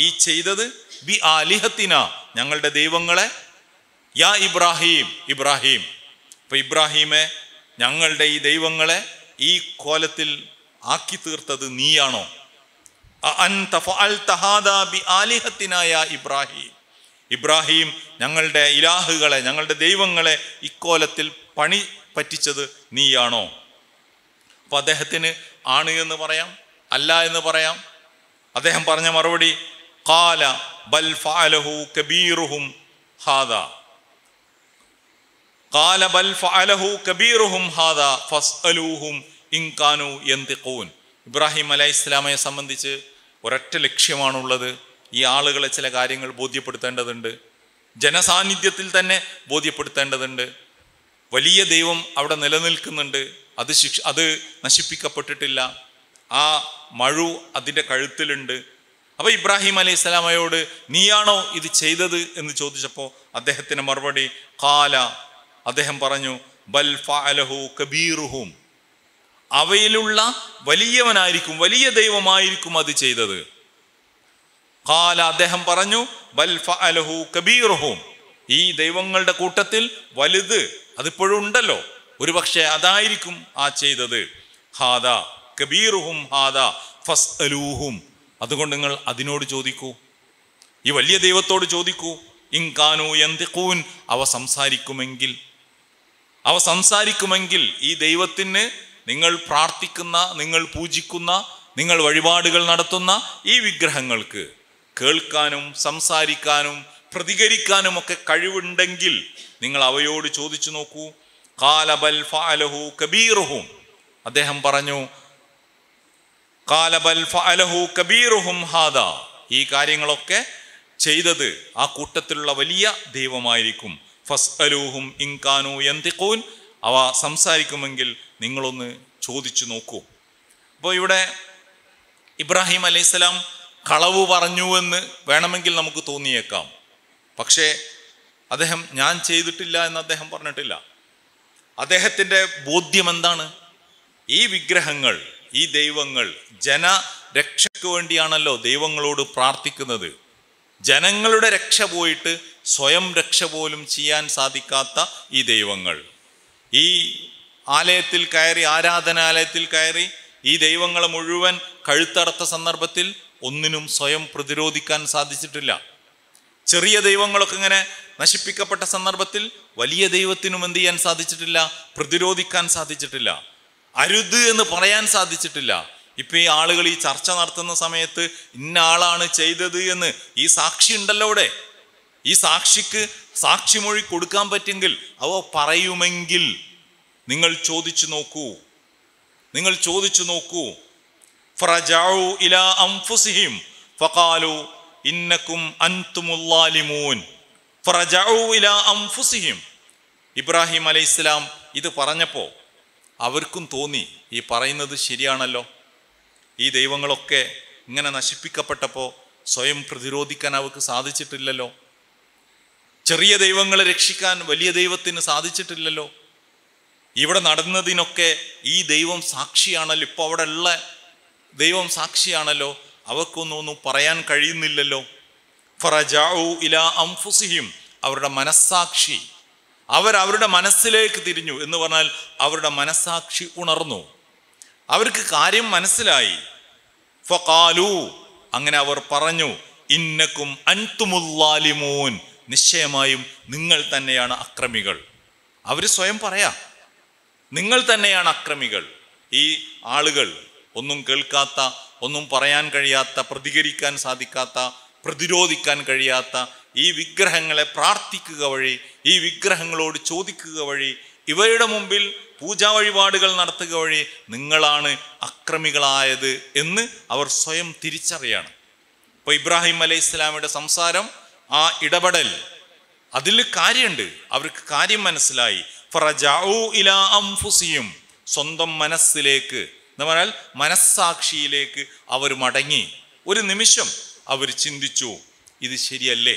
A: ഈ ചെയ്തത് ബി ആലിഹത്തിന ഞങ്ങളുടെ ദൈവങ്ങളെ യാ ഇബ്രാഹിം ഇബ്രാഹിം ഇപ്പൊ ഇബ്രാഹീമെ ഞങ്ങളുടെ ഈ ദൈവങ്ങളെ ഈ കോലത്തിൽ ആക്കി തീർത്തത് നീയാണോ ബി ആലിഹത്തിനായ ഇബ്രാഹിം ഇബ്രാഹിം ഞങ്ങളുടെ ഇലാഹുകളെ ഞങ്ങളുടെ ദൈവങ്ങളെ ഇക്കോലത്തിൽ പണി പറ്റിച്ചത് നീയാണോ അപ്പൊ അദ്ദേഹത്തിന് ആണ് എന്ന് പറയാം അല്ല എന്ന് പറയാം അദ്ദേഹം പറഞ്ഞ മറുപടി കാല ബൽ ഫഅലഹു കബീറുഹും ഹാദ കാല ബൽ ഫഅലഹു കബീറുഹും ഹാദ ഫസ് അലൂഹും ഇൻകാനു എന്തിക്കൂൻ ഇബ്രാഹിം അലൈഹി ഇസ്ലാമയെ സംബന്ധിച്ച് ഒരൊറ്റ ലക്ഷ്യമാണുള്ളത് ഈ ആളുകളെ ചില കാര്യങ്ങൾ ബോധ്യപ്പെടുത്തേണ്ടതുണ്ട് ജനസാന്നിധ്യത്തിൽ തന്നെ ബോധ്യപ്പെടുത്തേണ്ടതുണ്ട് വലിയ ദൈവം അവിടെ നിലനിൽക്കുന്നുണ്ട് അത് ശിക്ഷ അത് നശിപ്പിക്കപ്പെട്ടിട്ടില്ല ആ മഴു അതിൻ്റെ കഴുത്തിലുണ്ട് അപ്പോൾ ഇബ്രാഹിം അലൈഹി സ്വലാമയോട് നീയാണോ ഇത് ചെയ്തത് എന്ന് ചോദിച്ചപ്പോൾ അദ്ദേഹത്തിന് മറുപടി കാല അദ്ദേഹം പറഞ്ഞു ബൽ ഫഅലഹു കബീറുഹും അവയിലുള്ള വലിയവനായിരിക്കും വലിയ ദൈവമായിരിക്കും അത് ചെയ്തത് കാല അദ്ദേഹം പറഞ്ഞു ബൽ ഫഅലഹു കബീറുഹും ഈ ദൈവങ്ങളുടെ കൂട്ടത്തിൽ വലുത് അതിപ്പോഴും ഉണ്ടല്ലോ ഒരുപക്ഷെ അതായിരിക്കും ആ ചെയ്തത് ഹാദ കബീറുഹും ഹാദ ഫസ് അലൂഹും അതുകൊണ്ട് നിങ്ങൾ അതിനോട് ചോദിക്കൂ ഈ വലിയ ദൈവത്തോട് ചോദിക്കൂ ഇൻകാനു എന്തിക്കൂൻ അവ സംസാരിക്കുമെങ്കിൽ അവ സംസാരിക്കുമെങ്കിൽ ഈ ദൈവത്തിന് നിങ്ങൾ പ്രാർത്ഥിക്കുന്ന നിങ്ങൾ പൂജിക്കുന്ന നിങ്ങൾ വഴിപാടുകൾ നടത്തുന്ന ഈ വിഗ്രഹങ്ങൾക്ക് കേൾക്കാനും സംസാരിക്കാനും പ്രതികരിക്കാനും ഒക്കെ കഴിവുണ്ടെങ്കിൽ നിങ്ങൾ അവയോട് ചോദിച്ചു നോക്കൂ കാലബൽ ഫാലഹു കബീറുഹും അദ്ദേഹം പറഞ്ഞു കാലബൽ കബീറുഹും ഹാദ ഈ കാര്യങ്ങളൊക്കെ ചെയ്തത് ആ കൂട്ടത്തിലുള്ള വലിയ ദൈവമായിരിക്കും ഫസ് അലൂഹും ഇൻകാനു യന്തിക്കൂൻ അവ സംസാരിക്കുമെങ്കിൽ നിങ്ങളൊന്ന് ചോദിച്ചു നോക്കൂ അപ്പോൾ ഇവിടെ ഇബ്രാഹിം അലൈഹിസ്സലാം കളവ് പറഞ്ഞുവെന്ന് വേണമെങ്കിൽ നമുക്ക് തോന്നിയേക്കാം പക്ഷേ അദ്ദേഹം ഞാൻ ചെയ്തിട്ടില്ല എന്ന് അദ്ദേഹം പറഞ്ഞിട്ടില്ല അദ്ദേഹത്തിൻ്റെ ബോധ്യം എന്താണ് ഈ വിഗ്രഹങ്ങൾ ഈ ദൈവങ്ങൾ ജന രക്ഷയ്ക്ക് വേണ്ടിയാണല്ലോ ദൈവങ്ങളോട് പ്രാർത്ഥിക്കുന്നത് ജനങ്ങളുടെ രക്ഷ പോയിട്ട് സ്വയം രക്ഷ പോലും ചെയ്യാൻ സാധിക്കാത്ത ഈ ദൈവങ്ങൾ ഈ ആലയത്തിൽ കയറി ആരാധനാലയത്തിൽ കയറി ഈ ദൈവങ്ങളെ മുഴുവൻ കഴുത്തടത്ത സന്ദർഭത്തിൽ ഒന്നിനും സ്വയം പ്രതിരോധിക്കാൻ സാധിച്ചിട്ടില്ല ചെറിയ ദൈവങ്ങളൊക്കെ ഇങ്ങനെ നശിപ്പിക്കപ്പെട്ട സന്ദർഭത്തിൽ വലിയ ദൈവത്തിനും എന്ത് ചെയ്യാൻ സാധിച്ചിട്ടില്ല പ്രതിരോധിക്കാൻ സാധിച്ചിട്ടില്ല അരുത് എന്ന് പറയാൻ സാധിച്ചിട്ടില്ല ഇപ്പൊ ഈ ആളുകൾ ഈ ചർച്ച നടത്തുന്ന സമയത്ത് ഇന്ന ആളാണ് ചെയ്തത് എന്ന് ഈ സാക്ഷി ഉണ്ടല്ലോ ഇവിടെ ഈ സാക്ഷിക്ക് സാക്ഷിമൊഴി കൊടുക്കാൻ പറ്റുമെങ്കിൽ അവ പറയുമെങ്കിൽ നിങ്ങൾ ചോദിച്ചു നോക്കൂ നിങ്ങൾ ചോദിച്ചു നോക്കൂ ഫറജാവു ഇലാ അംഫുസിഹിം ഫഖാലു ഇന്നക്കും അൻതുമുല്ലാലിമൂൻ ഫറജാവു ഇലാ അംഫുസിഹിം ഇബ്രാഹിം അലൈഹിസ്സലാം ഇത് പറഞ്ഞപ്പോൾ അവർക്കും തോന്നി ഈ പറയുന്നത് ശരിയാണല്ലോ ഈ ദൈവങ്ങളൊക്കെ ഇങ്ങനെ നശിപ്പിക്കപ്പെട്ടപ്പോൾ സ്വയം പ്രതിരോധിക്കാൻ അവർക്ക് സാധിച്ചിട്ടില്ലല്ലോ ചെറിയ ദൈവങ്ങളെ രക്ഷിക്കാൻ വലിയ ദൈവത്തിന് സാധിച്ചിട്ടില്ലല്ലോ ഇവിടെ നടന്നതിനൊക്കെ ഈ ദൈവം സാക്ഷിയാണല്ലോ ഇപ്പോൾ അവിടെ ഉള്ള ദൈവം സാക്ഷിയാണല്ലോ അവർക്കൊന്നും പറയാൻ കഴിയുന്നില്ലല്ലോ ഫറജാവു ഇല അംഫുസിഹിം അവരുടെ മനസ്സാക്ഷി അവരവരുടെ മനസ്സിലേക്ക് തിരിഞ്ഞു എന്ന് പറഞ്ഞാൽ അവരുടെ മനസ്സാക്ഷി ഉണർന്നു അവർക്ക് കാര്യം മനസ്സിലായി ഫക്കാലു അങ്ങനെ അവർ പറഞ്ഞു ഇന്നക്കും അൻതുമുല്ലാലിമോൻ നിശ്ചയമായും നിങ്ങൾ തന്നെയാണ് അക്രമികൾ അവർ സ്വയം പറയാം നിങ്ങൾ തന്നെയാണ് അക്രമികൾ ഈ ആളുകൾ ഒന്നും കേൾക്കാത്ത ഒന്നും പറയാൻ കഴിയാത്ത പ്രതികരിക്കാൻ സാധിക്കാത്ത പ്രതിരോധിക്കാൻ കഴിയാത്ത ഈ വിഗ്രഹങ്ങളെ പ്രാർത്ഥിക്കുക വഴി ഈ വിഗ്രഹങ്ങളോട് ചോദിക്കുക വഴി ഇവയുടെ മുമ്പിൽ പൂജാ വഴിപാടുകൾ നടത്തുക വഴി നിങ്ങളാണ് അക്രമികളായത് എന്ന് അവർ സ്വയം തിരിച്ചറിയാണ് ഇപ്പോൾ ഇബ്രാഹിം അലൈഹി ഇസ്ലാമിയുടെ സംസാരം ആ ഇടപെടൽ അതിൽ കാര്യമുണ്ട് അവർക്ക് കാര്യം മനസ്സിലായി അംഫുസിയും സ്വന്തം മനസ്സിലേക്ക് എന്ന് പറഞ്ഞാൽ മനസ്സാക്ഷിയിലേക്ക് അവർ മടങ്ങി ഒരു നിമിഷം അവർ ചിന്തിച്ചു ഇത് ശരിയല്ലേ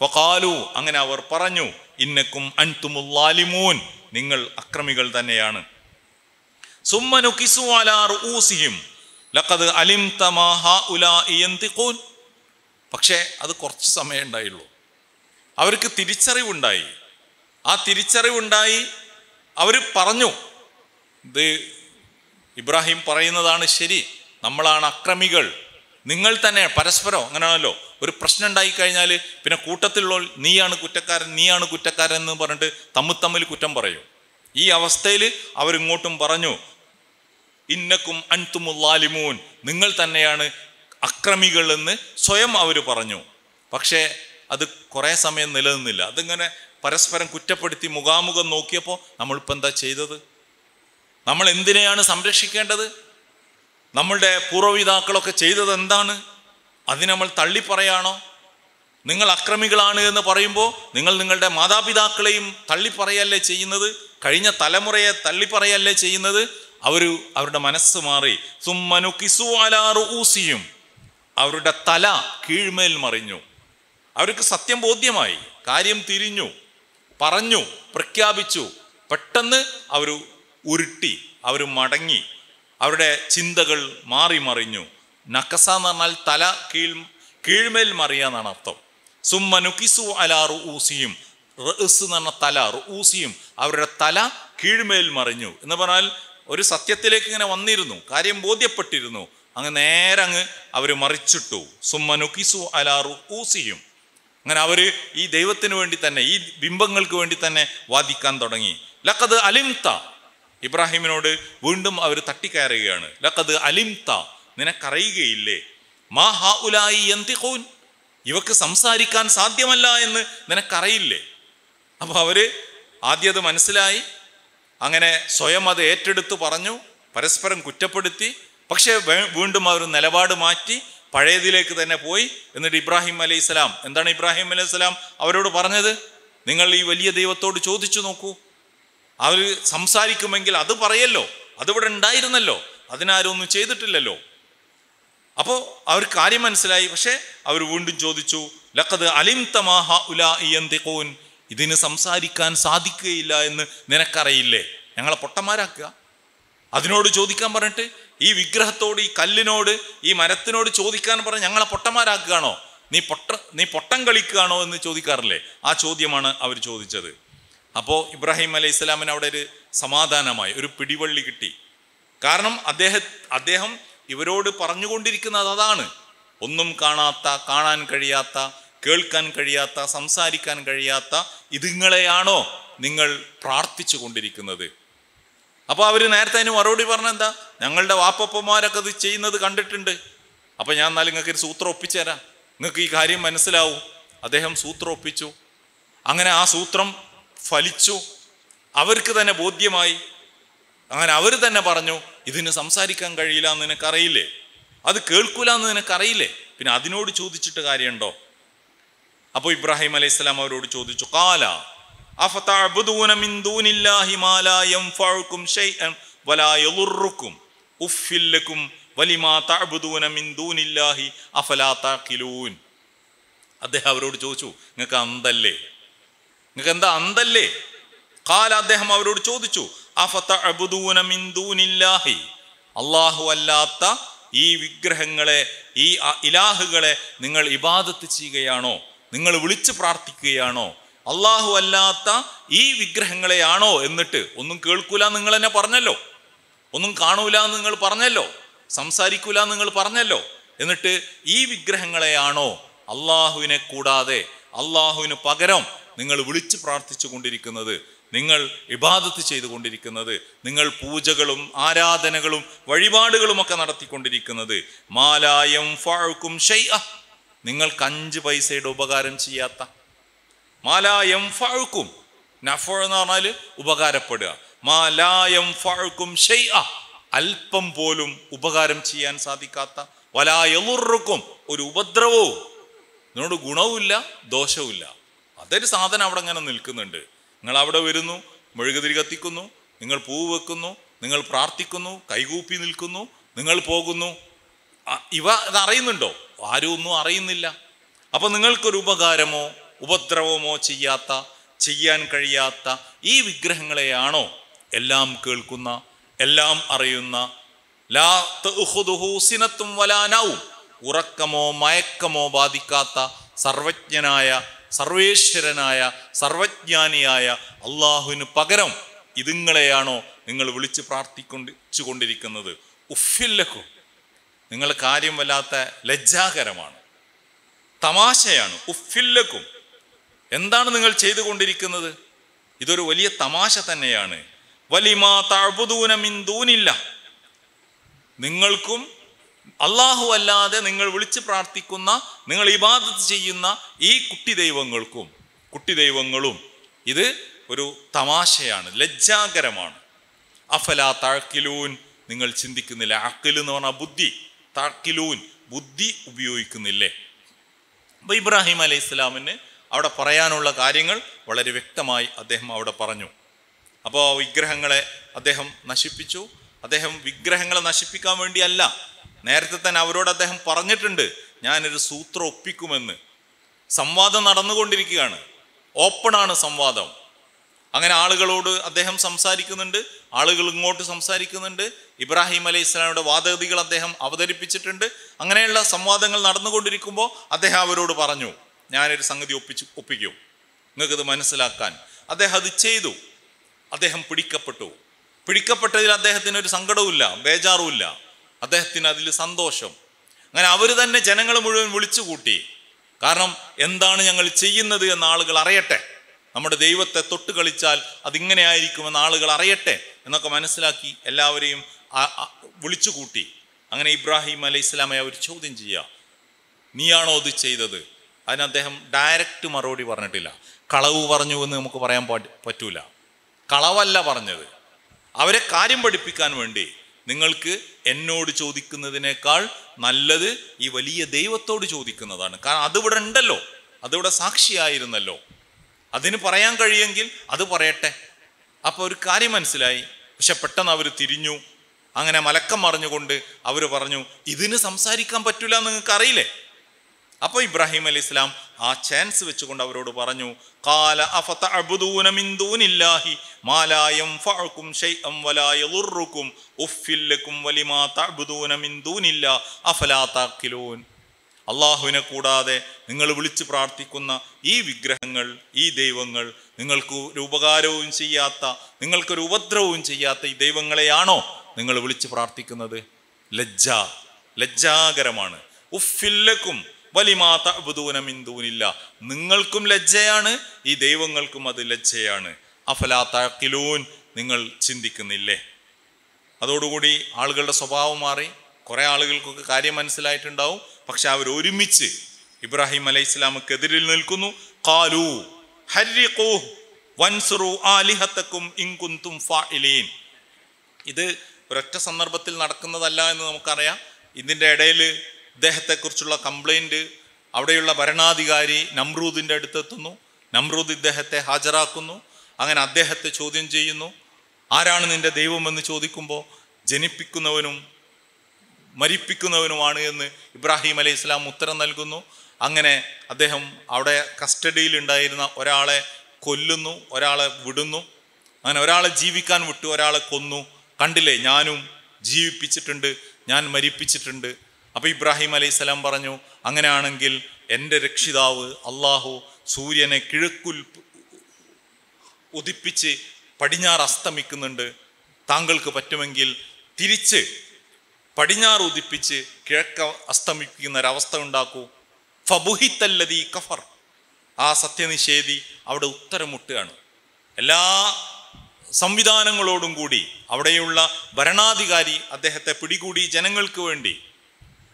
A: ഫൊക്കാലു അങ്ങനെ അവർ പറഞ്ഞു ഇന്നക്കും അൻതുമുല്ലാലിമൂൻ നിങ്ങൾ അക്രമികൾ തന്നെയാണ് സുമ്മനു കിസുവാലാർ ഊസിയും ലക്കത് അലിം തമാഹ ഉലാ ഇയന്തിക്കൂൻ പക്ഷേ അത് കുറച്ച് സമയം ഉണ്ടായുള്ളൂ അവർക്ക് തിരിച്ചറിവുണ്ടായി ആ തിരിച്ചറിവുണ്ടായി അവർ പറഞ്ഞു ഇത് ഇബ്രാഹിം പറയുന്നതാണ് ശരി നമ്മളാണ് അക്രമികൾ നിങ്ങൾ തന്നെ പരസ്പരം അങ്ങനെയാണല്ലോ ഒരു പ്രശ്നം ഉണ്ടായി കഴിഞ്ഞാൽ പിന്നെ കൂട്ടത്തിലുള്ള നീയാണ് കുറ്റക്കാരൻ നീയാണ് കുറ്റക്കാരൻ എന്ന് പറഞ്ഞിട്ട് തമ്മിൽ തമ്മിൽ കുറ്റം പറയും ഈ അവസ്ഥയിൽ അവരിങ്ങോട്ടും പറഞ്ഞു ഇന്നക്കും അൻതുമുല്ലാലിമൂൻ നിങ്ങൾ തന്നെയാണ് അക്രമികളെന്ന് സ്വയം അവർ പറഞ്ഞു പക്ഷേ അത് കുറേ സമയം നിലനിന്നില്ല അതിങ്ങനെ പരസ്പരം കുറ്റപ്പെടുത്തി മുഖാമുഖം നോക്കിയപ്പോൾ നമ്മളിപ്പോൾ എന്താ ചെയ്തത് നമ്മൾ എന്തിനെയാണ് സംരക്ഷിക്കേണ്ടത് നമ്മളുടെ പൂർവ്വപിതാക്കളൊക്കെ ചെയ്തത് എന്താണ് അതിന് നമ്മൾ തള്ളിപ്പറയാണോ നിങ്ങൾ അക്രമികളാണ് എന്ന് പറയുമ്പോൾ നിങ്ങൾ നിങ്ങളുടെ മാതാപിതാക്കളെയും തള്ളിപ്പറയല്ലേ ചെയ്യുന്നത് കഴിഞ്ഞ തലമുറയെ തള്ളിപ്പറയല്ലേ ചെയ്യുന്നത് അവർ അവരുടെ മനസ്സ് മാറി സുമ്മനു കിസു അലാറു ഊസിയും അവരുടെ തല കീഴ്മേൽ മറിഞ്ഞു അവർക്ക് സത്യം ബോധ്യമായി കാര്യം തിരിഞ്ഞു പറഞ്ഞു പ്രഖ്യാപിച്ചു പെട്ടെന്ന് അവർ ഉരുട്ടി അവർ മടങ്ങി അവരുടെ ചിന്തകൾ മാറി മറിഞ്ഞു നക്കസ എന്ന് പറഞ്ഞാൽ തല കീഴ് കീഴ്മേൽ മറിയ എന്നാണ് അർത്ഥം സുമ്മ നുക്കിസു അല റുഊസിയും റസ് എന്ന് പറഞ്ഞ തല ഊസിയും അവരുടെ തല കീഴ്മേൽ മറിഞ്ഞു എന്ന് പറഞ്ഞാൽ ഒരു സത്യത്തിലേക്ക് ഇങ്ങനെ വന്നിരുന്നു കാര്യം ബോധ്യപ്പെട്ടിരുന്നു അങ്ങ് നേരെ അങ്ങ് അവർ മറിച്ചിട്ടു സുമ്മ നുക്കിസു അല റുഊസിയും അങ്ങനെ അവർ ഈ ദൈവത്തിന് വേണ്ടി തന്നെ ഈ ബിംബങ്ങൾക്ക് വേണ്ടി തന്നെ വാദിക്കാൻ തുടങ്ങി ലക്കത് അലിംത ഇബ്രാഹിമിനോട് വീണ്ടും അവർ തട്ടിക്കയറുകയാണ് ലക്കത് അലിംത നിനക്കറിയുകയില്ലേ മാ ഹാ ഉലായി എന്തിഖൂൻ ഇവക്ക് സംസാരിക്കാൻ സാധ്യമല്ല എന്ന് നിനക്കറിയില്ലേ അപ്പോൾ അവർ ആദ്യത് മനസ്സിലായി അങ്ങനെ സ്വയം അത് ഏറ്റെടുത്ത് പറഞ്ഞു പരസ്പരം കുറ്റപ്പെടുത്തി പക്ഷേ വീണ്ടും അവർ നിലപാട് മാറ്റി പഴയതിലേക്ക് തന്നെ പോയി എന്നിട്ട് ഇബ്രാഹിം അലൈഹിസ്സലാം എന്താണ് ഇബ്രാഹിം അലൈഹിസ്സലാം അവരോട് പറഞ്ഞത് നിങ്ങൾ ഈ വലിയ ദൈവത്തോട് ചോദിച്ചു നോക്കൂ അവർ സംസാരിക്കുമെങ്കിൽ അത് പറയല്ലോ അതിവിടെ ഉണ്ടായിരുന്നല്ലോ അതിനാരും ഒന്നും ചെയ്തിട്ടില്ലല്ലോ അപ്പോൾ അവർ കാര്യം മനസ്സിലായി പക്ഷേ അവർ വീണ്ടും ചോദിച്ചു ലക്കത് അലിം തമാഹ ഉലാ ഇയന്തിക്കോൻ ഇതിന് സംസാരിക്കാൻ സാധിക്കുകയില്ല എന്ന് നിനക്കറിയില്ലേ ഞങ്ങളെ പൊട്ടന്മാരാക്കുക അതിനോട് ചോദിക്കാൻ പറഞ്ഞിട്ട് ഈ വിഗ്രഹത്തോട് ഈ കല്ലിനോട് ഈ മരത്തിനോട് ചോദിക്കാൻ പറഞ്ഞ് ഞങ്ങളെ പൊട്ടന്മാരാക്കുകയാണോ നീ പൊട്ട നീ പൊട്ടം കളിക്കുകയാണോ എന്ന് ചോദിക്കാറില്ലേ ആ ചോദ്യമാണ് അവർ ചോദിച്ചത് അപ്പോൾ ഇബ്രാഹിം അലൈഹി ഇസ്ലാമിന് അവിടെ ഒരു സമാധാനമായി ഒരു പിടിവള്ളി കിട്ടി കാരണം അദ്ദേഹ അദ്ദേഹം ഇവരോട് പറഞ്ഞുകൊണ്ടിരിക്കുന്നത് അതാണ് ഒന്നും കാണാത്ത കാണാൻ കഴിയാത്ത കേൾക്കാൻ കഴിയാത്ത സംസാരിക്കാൻ കഴിയാത്ത ഇതുങ്ങളെയാണോ നിങ്ങൾ പ്രാർത്ഥിച്ചു കൊണ്ടിരിക്കുന്നത് അപ്പോൾ അവർ നേരത്തെ അതിന് മറുപടി പറഞ്ഞെന്താ ഞങ്ങളുടെ വാപ്പപ്പന്മാരൊക്കെ അത് ചെയ്യുന്നത് കണ്ടിട്ടുണ്ട് അപ്പോൾ ഞാൻ എന്നാൽ നിങ്ങൾക്ക് ഒരു സൂത്രം തരാം നിങ്ങൾക്ക് ഈ കാര്യം മനസ്സിലാവും അദ്ദേഹം സൂത്രം ഒപ്പിച്ചു അങ്ങനെ ആ സൂത്രം ഫലിച്ചു അവർക്ക് തന്നെ ബോധ്യമായി അങ്ങനെ അവർ തന്നെ പറഞ്ഞു ഇതിന് സംസാരിക്കാൻ കഴിയില്ല എന്ന് നിനക്കറിയില്ലേ അത് കേൾക്കൂല എന്ന് നിനക്കറിയില്ലേ പിന്നെ അതിനോട് ചോദിച്ചിട്ട് കാര്യമുണ്ടോ അപ്പോൾ ഇബ്രാഹിം അലൈഹി സ്വലാം അവരോട് ചോദിച്ചു കാല അദ്ദേഹം അവരോട് ചോദിച്ചു നിങ്ങൾക്ക് അന്തല്ലേ നിങ്ങൾക്ക് എന്താ അന്തല്ലേ കാല അദ്ദേഹം അവരോട് ചോദിച്ചു അള്ളാഹു അല്ലാത്ത ഈ വിഗ്രഹങ്ങളെ ഈ ഇലാഹുകളെ നിങ്ങൾ ഇബാദത്ത് ചെയ്യുകയാണോ നിങ്ങൾ വിളിച്ച് പ്രാർത്ഥിക്കുകയാണോ അള്ളാഹു അല്ലാത്ത ഈ വിഗ്രഹങ്ങളെയാണോ എന്നിട്ട് ഒന്നും കേൾക്കൂല നിങ്ങൾ എന്നെ പറഞ്ഞല്ലോ ഒന്നും കാണൂല എന്ന് നിങ്ങൾ പറഞ്ഞല്ലോ സംസാരിക്കൂല എന്ന് നിങ്ങൾ പറഞ്ഞല്ലോ എന്നിട്ട് ഈ വിഗ്രഹങ്ങളെയാണോ അള്ളാഹുവിനെ കൂടാതെ അള്ളാഹുവിന് പകരം നിങ്ങൾ വിളിച്ച് പ്രാർത്ഥിച്ചു കൊണ്ടിരിക്കുന്നത് നിങ്ങൾ ഇബാദത്ത് ചെയ്തുകൊണ്ടിരിക്കുന്നത് നിങ്ങൾ പൂജകളും ആരാധനകളും വഴിപാടുകളുമൊക്കെ നടത്തിക്കൊണ്ടിരിക്കുന്നത് മാലായം ഫാഴ്ക്കും ഷെയ്അ നിങ്ങൾക്ക് അഞ്ച് പൈസയുടെ ഉപകാരം ചെയ്യാത്ത മാലായം ഫാഴ്ക്കും നഫോ എന്ന് പറഞ്ഞാൽ ഉപകാരപ്പെടുക മാലായം ഫാഴ്ക്കും ഷെയ്അ അല്പം പോലും ഉപകാരം ചെയ്യാൻ സാധിക്കാത്ത വലായ ഒരു ഉപദ്രവവും നിന്നോട് ഗുണവുമില്ല ദോഷവുമില്ല അതൊരു സാധനം അവിടെ അങ്ങനെ നിൽക്കുന്നുണ്ട് നിങ്ങൾ അവിടെ വരുന്നു മെഴുകുതിരി കത്തിക്കുന്നു നിങ്ങൾ പൂവ് വെക്കുന്നു നിങ്ങൾ പ്രാർത്ഥിക്കുന്നു കൈകൂപ്പി നിൽക്കുന്നു നിങ്ങൾ പോകുന്നു ഇവ ഇത് അറിയുന്നുണ്ടോ ആരും ഒന്നും അറിയുന്നില്ല അപ്പൊ നിങ്ങൾക്കൊരു ഉപകാരമോ ഉപദ്രവമോ ചെയ്യാത്ത ചെയ്യാൻ കഴിയാത്ത ഈ വിഗ്രഹങ്ങളെയാണോ എല്ലാം കേൾക്കുന്ന എല്ലാം അറിയുന്ന ലാത്തും വലാനാവും ഉറക്കമോ മയക്കമോ ബാധിക്കാത്ത സർവജ്ഞനായ സർവേശ്വരനായ സർവജ്ഞാനിയായ അള്ളാഹുവിന് പകരം ഇതുങ്ങളെയാണോ നിങ്ങൾ വിളിച്ച് പ്രാർത്ഥിക്കൊണ്ടിച്ചു കൊണ്ടിരിക്കുന്നത് ഉഫില്ലക്കും നിങ്ങൾ കാര്യം വല്ലാത്ത ലജ്ജാകരമാണ് തമാശയാണ് ഉഫില്ലക്കും എന്താണ് നിങ്ങൾ ചെയ്തുകൊണ്ടിരിക്കുന്നത് ഇതൊരു വലിയ തമാശ തന്നെയാണ് വലിമാ താഴ്പുദൂനമിന്തൂനില്ല നിങ്ങൾക്കും അള്ളാഹു അല്ലാതെ നിങ്ങൾ വിളിച്ച് പ്രാർത്ഥിക്കുന്ന നിങ്ങൾ ഇബാദത്ത് ചെയ്യുന്ന ഈ കുട്ടി ദൈവങ്ങൾക്കും കുട്ടി ദൈവങ്ങളും ഇത് ഒരു തമാശയാണ് ലജ്ജാകരമാണ് അഫല താഴ്ക്കിലൂൻ നിങ്ങൾ ചിന്തിക്കുന്നില്ല അക്കിൽ എന്ന് പറഞ്ഞാൽ ബുദ്ധി താഴ്ക്കിലൂൻ ബുദ്ധി ഉപയോഗിക്കുന്നില്ലേ അപ്പോൾ ഇബ്രാഹിം അലൈഹി ഇസ്ലാമിന് അവിടെ പറയാനുള്ള കാര്യങ്ങൾ വളരെ വ്യക്തമായി അദ്ദേഹം അവിടെ പറഞ്ഞു അപ്പോൾ വിഗ്രഹങ്ങളെ അദ്ദേഹം നശിപ്പിച്ചു അദ്ദേഹം വിഗ്രഹങ്ങളെ നശിപ്പിക്കാൻ വേണ്ടിയല്ല നേരത്തെ തന്നെ അവരോട് അദ്ദേഹം പറഞ്ഞിട്ടുണ്ട് ഞാനൊരു സൂത്രം ഒപ്പിക്കുമെന്ന് സംവാദം നടന്നുകൊണ്ടിരിക്കുകയാണ് ഓപ്പണാണ് സംവാദം അങ്ങനെ ആളുകളോട് അദ്ദേഹം സംസാരിക്കുന്നുണ്ട് ആളുകൾ ഇങ്ങോട്ട് സംസാരിക്കുന്നുണ്ട് ഇബ്രാഹിം അലൈഹി ഇസ്ലാമിയുടെ വാദഗതികൾ അദ്ദേഹം അവതരിപ്പിച്ചിട്ടുണ്ട് അങ്ങനെയുള്ള സംവാദങ്ങൾ നടന്നുകൊണ്ടിരിക്കുമ്പോൾ അദ്ദേഹം അവരോട് പറഞ്ഞു ഞാനൊരു സംഗതി ഒപ്പിച്ച് ഒപ്പിക്കും നിങ്ങൾക്കത് മനസ്സിലാക്കാൻ അദ്ദേഹം അത് ചെയ്തു അദ്ദേഹം പിടിക്കപ്പെട്ടു പിടിക്കപ്പെട്ടതിൽ അദ്ദേഹത്തിന് ഒരു സങ്കടവുമില്ല ബേജാറുമില്ല അദ്ദേഹത്തിന് അതിൽ സന്തോഷം അങ്ങനെ അവർ തന്നെ ജനങ്ങൾ മുഴുവൻ വിളിച്ചു കൂട്ടി കാരണം എന്താണ് ഞങ്ങൾ ചെയ്യുന്നത് എന്ന് ആളുകൾ അറിയട്ടെ നമ്മുടെ ദൈവത്തെ തൊട്ട് കളിച്ചാൽ അതിങ്ങനെ ആയിരിക്കുമെന്ന് ആളുകൾ അറിയട്ടെ എന്നൊക്കെ മനസ്സിലാക്കി എല്ലാവരെയും വിളിച്ചു കൂട്ടി അങ്ങനെ ഇബ്രാഹിം അലൈഹി ഇസ്ലാമെ അവർ ചോദ്യം ചെയ്യുക നീയാണോ അത് ചെയ്തത് അതിന് അദ്ദേഹം ഡയറക്റ്റ് മറുപടി പറഞ്ഞിട്ടില്ല കളവ് പറഞ്ഞു എന്ന് നമുക്ക് പറയാൻ പറ്റൂല കളവല്ല പറഞ്ഞത് അവരെ കാര്യം പഠിപ്പിക്കാൻ വേണ്ടി നിങ്ങൾക്ക് എന്നോട് ചോദിക്കുന്നതിനേക്കാൾ നല്ലത് ഈ വലിയ ദൈവത്തോട് ചോദിക്കുന്നതാണ് കാരണം അതിവിടെ ഉണ്ടല്ലോ അതിവിടെ സാക്ഷിയായിരുന്നല്ലോ അതിന് പറയാൻ കഴിയെങ്കിൽ അത് പറയട്ടെ അപ്പോൾ ഒരു കാര്യം മനസ്സിലായി പക്ഷെ പെട്ടെന്ന് അവർ തിരിഞ്ഞു അങ്ങനെ മലക്കം മറിഞ്ഞുകൊണ്ട് അവർ പറഞ്ഞു ഇതിന് സംസാരിക്കാൻ പറ്റില്ല നിങ്ങൾക്ക് അറിയില്ലേ അപ്പോൾ ഇബ്രാഹിം അലി ഇസ്ലാം ആ ചാൻസ് വെച്ചുകൊണ്ട് അവരോട് പറഞ്ഞു കാല അള്ളാഹുവിനെ കൂടാതെ നിങ്ങൾ വിളിച്ച് പ്രാർത്ഥിക്കുന്ന ഈ വിഗ്രഹങ്ങൾ ഈ ദൈവങ്ങൾ നിങ്ങൾക്ക് ഒരു ഉപകാരവും ചെയ്യാത്ത നിങ്ങൾക്കൊരു ഉപദ്രവവും ചെയ്യാത്ത ഈ ദൈവങ്ങളെയാണോ നിങ്ങൾ വിളിച്ച് പ്രാർത്ഥിക്കുന്നത് ലജ്ജ ലജ്ജാകരമാണ് ഉഫില്ലക്കും വലിമാ തഅബുദൂന നിങ്ങൾക്കും ലജ്ജയാണ് ഈ ദൈവങ്ങൾക്കും അത് ലജ്ജയാണ് അഫലാ നിങ്ങൾ ചിന്തിക്കുന്നില്ലേ അതോടുകൂടി ആളുകളുടെ സ്വഭാവം മാറി കുറേ ആളുകൾക്കൊക്കെ കാര്യം മനസ്സിലായിട്ടുണ്ടാവും പക്ഷെ അവർ ഒരുമിച്ച് ഇബ്രാഹിം അലൈഹി ഇസ്ലാമക്കെതിരിൽ നിൽക്കുന്നു കാലു ഹരിഖൂ ഫാഇലീൻ ഇത് ഒരൊറ്റ സന്ദർഭത്തിൽ നടക്കുന്നതല്ല എന്ന് നമുക്കറിയാം ഇതിൻ്റെ ഇടയിൽ ഇദ്ദേഹത്തെക്കുറിച്ചുള്ള കംപ്ലൈൻറ്റ് അവിടെയുള്ള ഭരണാധികാരി നമ്രൂദിൻ്റെ അടുത്തെത്തുന്നു നമ്രൂദ് ഇദ്ദേഹത്തെ ഹാജരാക്കുന്നു അങ്ങനെ അദ്ദേഹത്തെ ചോദ്യം ചെയ്യുന്നു ആരാണ് നിന്റെ ദൈവമെന്ന് ചോദിക്കുമ്പോൾ ജനിപ്പിക്കുന്നവനും മരിപ്പിക്കുന്നവനുമാണ് എന്ന് ഇബ്രാഹിം അലൈഹി ഇസ്ലാം ഉത്തരം നൽകുന്നു അങ്ങനെ അദ്ദേഹം അവിടെ കസ്റ്റഡിയിൽ ഉണ്ടായിരുന്ന ഒരാളെ കൊല്ലുന്നു ഒരാളെ വിടുന്നു അങ്ങനെ ഒരാളെ ജീവിക്കാൻ വിട്ടു ഒരാളെ കൊന്നു കണ്ടില്ലേ ഞാനും ജീവിപ്പിച്ചിട്ടുണ്ട് ഞാൻ മരിപ്പിച്ചിട്ടുണ്ട് അപ്പോൾ ഇബ്രാഹിം അലൈഹി സ്വലാം പറഞ്ഞു അങ്ങനെയാണെങ്കിൽ എൻ്റെ രക്ഷിതാവ് അള്ളാഹു സൂര്യനെ കിഴക്കുൽ ഉദിപ്പിച്ച് പടിഞ്ഞാറ് അസ്തമിക്കുന്നുണ്ട് താങ്കൾക്ക് പറ്റുമെങ്കിൽ തിരിച്ച് പടിഞ്ഞാറ് ഉദിപ്പിച്ച് കിഴക്ക് അസ്തമിക്കുന്ന ഒരവസ്ഥ ഉണ്ടാക്കൂ ഫബുഹിത്തല്ലതി കഫർ ആ സത്യനിഷേധി അവിടെ ഉത്തരമുട്ടുകയാണ് എല്ലാ സംവിധാനങ്ങളോടും കൂടി അവിടെയുള്ള ഭരണാധികാരി അദ്ദേഹത്തെ പിടികൂടി ജനങ്ങൾക്ക് വേണ്ടി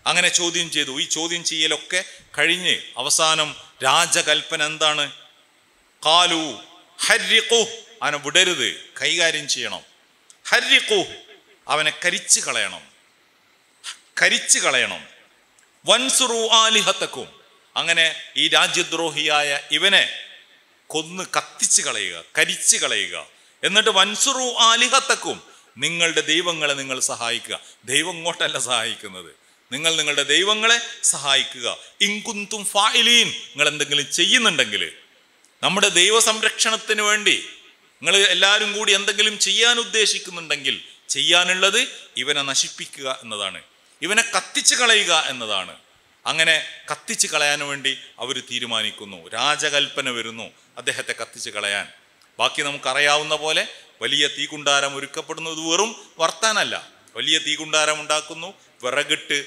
A: അങ്ങനെ ചോദ്യം ചെയ്തു ഈ ചോദ്യം ചെയ്യലൊക്കെ കഴിഞ്ഞ് അവസാനം രാജകൽപ്പന എന്താണ് കാലു ഹരിക്കു അവനെ വിടരുത് കൈകാര്യം ചെയ്യണം ഹരിക്കു അവനെ കരിച്ചു കളയണം കരിച്ചു കളയണം വൻസുറു ആലിഹത്തക്കും അങ്ങനെ ഈ രാജ്യദ്രോഹിയായ ഇവനെ കൊന്ന് കത്തിച്ചു കളയുക കരിച്ചു കളയുക എന്നിട്ട് വൻസുറു ആലിഹത്തക്കും നിങ്ങളുടെ ദൈവങ്ങളെ നിങ്ങൾ സഹായിക്കുക ദൈവം ഇങ്ങോട്ടല്ല സഹായിക്കുന്നത് നിങ്ങൾ നിങ്ങളുടെ ദൈവങ്ങളെ സഹായിക്കുക ഇൻകുന്തും ഫായിലീൻ നിങ്ങൾ എന്തെങ്കിലും ചെയ്യുന്നുണ്ടെങ്കിൽ നമ്മുടെ ദൈവ സംരക്ഷണത്തിന് വേണ്ടി നിങ്ങൾ എല്ലാവരും കൂടി എന്തെങ്കിലും ചെയ്യാൻ ഉദ്ദേശിക്കുന്നുണ്ടെങ്കിൽ ചെയ്യാനുള്ളത് ഇവനെ നശിപ്പിക്കുക എന്നതാണ് ഇവനെ കത്തിച്ച് കളയുക എന്നതാണ് അങ്ങനെ കത്തിച്ച് കളയാൻ വേണ്ടി അവർ തീരുമാനിക്കുന്നു രാജകൽപ്പന വരുന്നു അദ്ദേഹത്തെ കത്തിച്ച് കളയാൻ ബാക്കി നമുക്കറിയാവുന്ന പോലെ വലിയ തീകുണ്ടാരം ഒരുക്കപ്പെടുന്നത് വെറും വർത്താനല്ല വലിയ തീകുണ്ടാരം ഉണ്ടാക്കുന്നു വിറകിട്ട്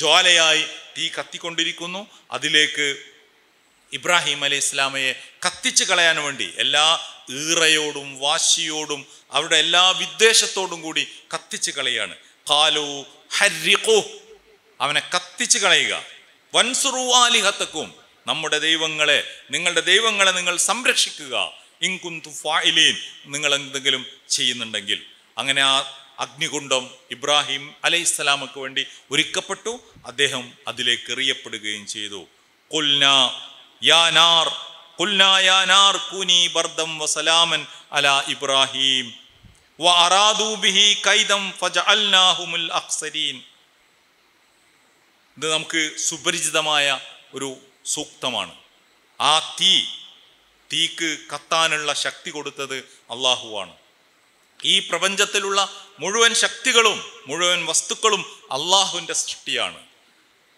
A: ജ്വാലയായി തീ കത്തിക്കൊണ്ടിരിക്കുന്നു അതിലേക്ക് ഇബ്രാഹിം അലി ഇസ്ലാമയെ കത്തിച്ച് കളയാൻ വേണ്ടി എല്ലാ ഈറയോടും വാശിയോടും അവരുടെ എല്ലാ വിദ്വേഷത്തോടും കൂടി കത്തിച്ച് കളയാണ് കാലു ഹരിഖോ അവനെ കത്തിച്ച് കളയുക വൻസുറു ആലിഹത്തക്കും നമ്മുടെ ദൈവങ്ങളെ നിങ്ങളുടെ ദൈവങ്ങളെ നിങ്ങൾ സംരക്ഷിക്കുക ഇൻകുന്തു ഫായിലീൻ നിങ്ങൾ എന്തെങ്കിലും ചെയ്യുന്നുണ്ടെങ്കിൽ അങ്ങനെ ആ അഗ്നികുണ്ഡം ഇബ്രാഹിം അലൈഹി വേണ്ടി ഒരുക്കപ്പെട്ടു അദ്ദേഹം അതിലേക്ക് എറിയപ്പെടുകയും ചെയ്തു കുനി വസലാമൻ ഇബ്രാഹിം ബിഹി ഇത് നമുക്ക് സുപരിചിതമായ ഒരു സൂക്തമാണ് ആ തീ തീക്ക് കത്താനുള്ള ശക്തി കൊടുത്തത് അള്ളാഹുവാണ് ഈ പ്രപഞ്ചത്തിലുള്ള മുഴുവൻ ശക്തികളും മുഴുവൻ വസ്തുക്കളും അള്ളാഹുവിൻ്റെ സൃഷ്ടിയാണ്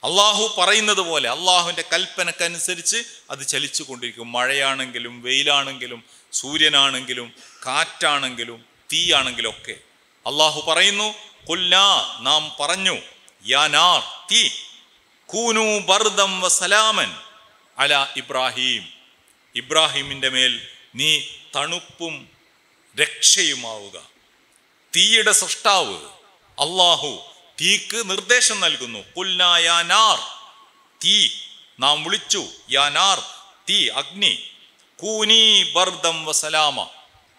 A: അള്ളാഹു പറയുന്നത് പോലെ അള്ളാഹുവിൻ്റെ കൽപ്പനക്കനുസരിച്ച് അത് ചലിച്ചു കൊണ്ടിരിക്കും മഴയാണെങ്കിലും വെയിലാണെങ്കിലും സൂര്യനാണെങ്കിലും കാറ്റാണെങ്കിലും തീയാണെങ്കിലും ഒക്കെ അള്ളാഹു പറയുന്നു കൊല്ലാ നാം പറഞ്ഞു യാനാർ തീ കൂനു ബർദം വസലാമൻ അല ഇബ്രാഹിം ഇബ്രാഹീമിൻ്റെ മേൽ നീ തണുപ്പും രക്ഷയുമാവുക തീയുടെ സൃഷ്ടാവ് അള്ളാഹു തീക്ക് നിർദ്ദേശം നൽകുന്നു പുല്ലായാനാർ തീ നാം വിളിച്ചു യാനാർ തീ അഗ്നി കൂനി ബർദം വസലാമ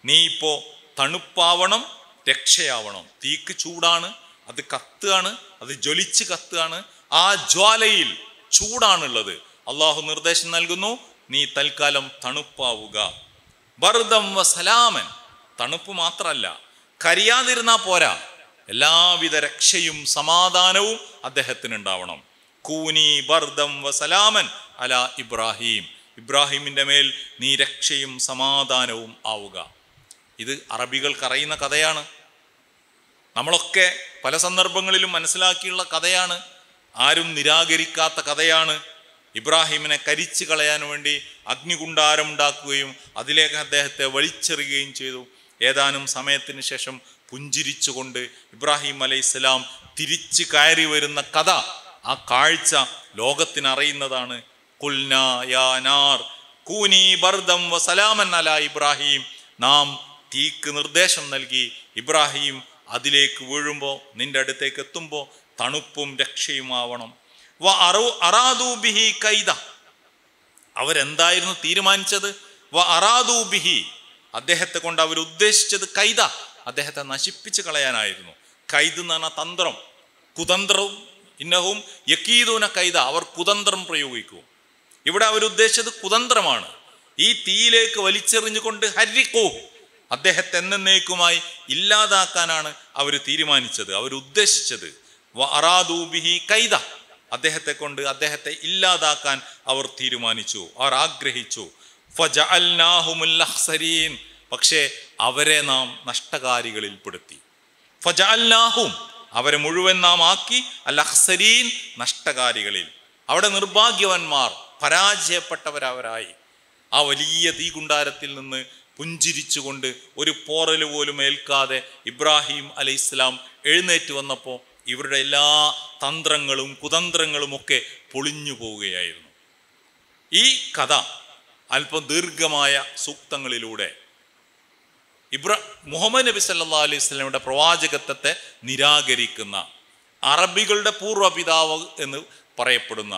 A: നീ ഇപ്പോ തണുപ്പാവണം രക്ഷയാവണം തീക്ക് ചൂടാണ് അത് കത്തുകയാണ് അത് ജ്വലിച്ച് കത്തുകയാണ് ആ ജ്വാലയിൽ ചൂടാണുള്ളത് അള്ളാഹു നിർദ്ദേശം നൽകുന്നു നീ തൽക്കാലം തണുപ്പാവുക ബർദം വസലാമൻ തണുപ്പ് മാത്രമല്ല കരിയാതിരുന്നാ പോരാ എല്ലാവിധ രക്ഷയും സമാധാനവും അദ്ദേഹത്തിന് ഉണ്ടാവണം കൂനി ബർദം വസലാമൻ അല ഇബ്രാഹിം ഇബ്രാഹിമിന്റെ മേൽ നീ രക്ഷയും സമാധാനവും ആവുക ഇത് അറബികൾക്കറിയുന്ന കഥയാണ് നമ്മളൊക്കെ പല സന്ദർഭങ്ങളിലും മനസ്സിലാക്കിയുള്ള കഥയാണ് ആരും നിരാകരിക്കാത്ത കഥയാണ് ഇബ്രാഹിമിനെ കരിച്ചു കളയാൻ വേണ്ടി ഉണ്ടാക്കുകയും അതിലേക്ക് അദ്ദേഹത്തെ വലിച്ചെറിയുകയും ചെയ്തു ഏതാനും സമയത്തിന് ശേഷം പുഞ്ചിരിച്ചുകൊണ്ട് ഇബ്രാഹിം അലൈഹി സ്വലാം തിരിച്ചു കയറി വരുന്ന കഥ ആ കാഴ്ച ലോകത്തിന് അറിയുന്നതാണ് ഇബ്രാഹിം നാം തീക്ക് നിർദ്ദേശം നൽകി ഇബ്രാഹിം അതിലേക്ക് വീഴുമ്പോൾ നിന്റെ അടുത്തേക്ക് എത്തുമ്പോൾ തണുപ്പും രക്ഷയുമാവണം അറാദൂബിഹി കൈദ അവരെന്തായിരുന്നു തീരുമാനിച്ചത് വ അറാദൂബിഹി അദ്ദേഹത്തെ കൊണ്ട് ഉദ്ദേശിച്ചത് കൈത അദ്ദേഹത്തെ നശിപ്പിച്ച് കളയാനായിരുന്നു കൈത് എന്ന് പറഞ്ഞാൽ തന്ത്രം കുതന്ത്രവും ഇന്നഹവും യക്കീതൂന കൈത അവർ കുതന്ത്രം പ്രയോഗിക്കും ഇവിടെ അവരുദ്ദേശിച്ചത് കുതന്ത്രമാണ് ഈ തീയിലേക്ക് വലിച്ചെറിഞ്ഞുകൊണ്ട് ഹരിക്കോ അദ്ദേഹത്തെ എന്നേക്കുമായി ഇല്ലാതാക്കാനാണ് അവർ തീരുമാനിച്ചത് അവരുദ്ദേശിച്ചത് അറാദൂബിഹി കൈത അദ്ദേഹത്തെ കൊണ്ട് അദ്ദേഹത്തെ ഇല്ലാതാക്കാൻ അവർ തീരുമാനിച്ചു അവർ ആഗ്രഹിച്ചു പക്ഷേ അവരെ നാം നഷ്ടകാരികളിൽപ്പെടുത്തി ഫജഅൽനാഹും അവരെ മുഴുവൻ നാം ആക്കി അഹ്സരീൻ നഷ്ടകാരികളിൽ അവിടെ നിർഭാഗ്യവന്മാർ പരാജയപ്പെട്ടവരവരായി ആ വലിയ തീകുണ്ടാരത്തിൽ നിന്ന് പുഞ്ചിരിച്ചുകൊണ്ട് ഒരു പോറൽ പോലും ഏൽക്കാതെ ഇബ്രാഹിം അലൈഹി ഇസ്ലാം എഴുന്നേറ്റ് വന്നപ്പോൾ ഇവരുടെ എല്ലാ തന്ത്രങ്ങളും ഒക്കെ പൊളിഞ്ഞു പോവുകയായിരുന്നു ഈ കഥ അല്പം ദീർഘമായ സൂക്തങ്ങളിലൂടെ ഇബ്ര മുഹമ്മദ് നബി സല്ലാ അലൈഹി സ്വലമിയുടെ പ്രവാചകത്വത്തെ നിരാകരിക്കുന്ന അറബികളുടെ പൂർവ്വപിതാവ് എന്ന് പറയപ്പെടുന്ന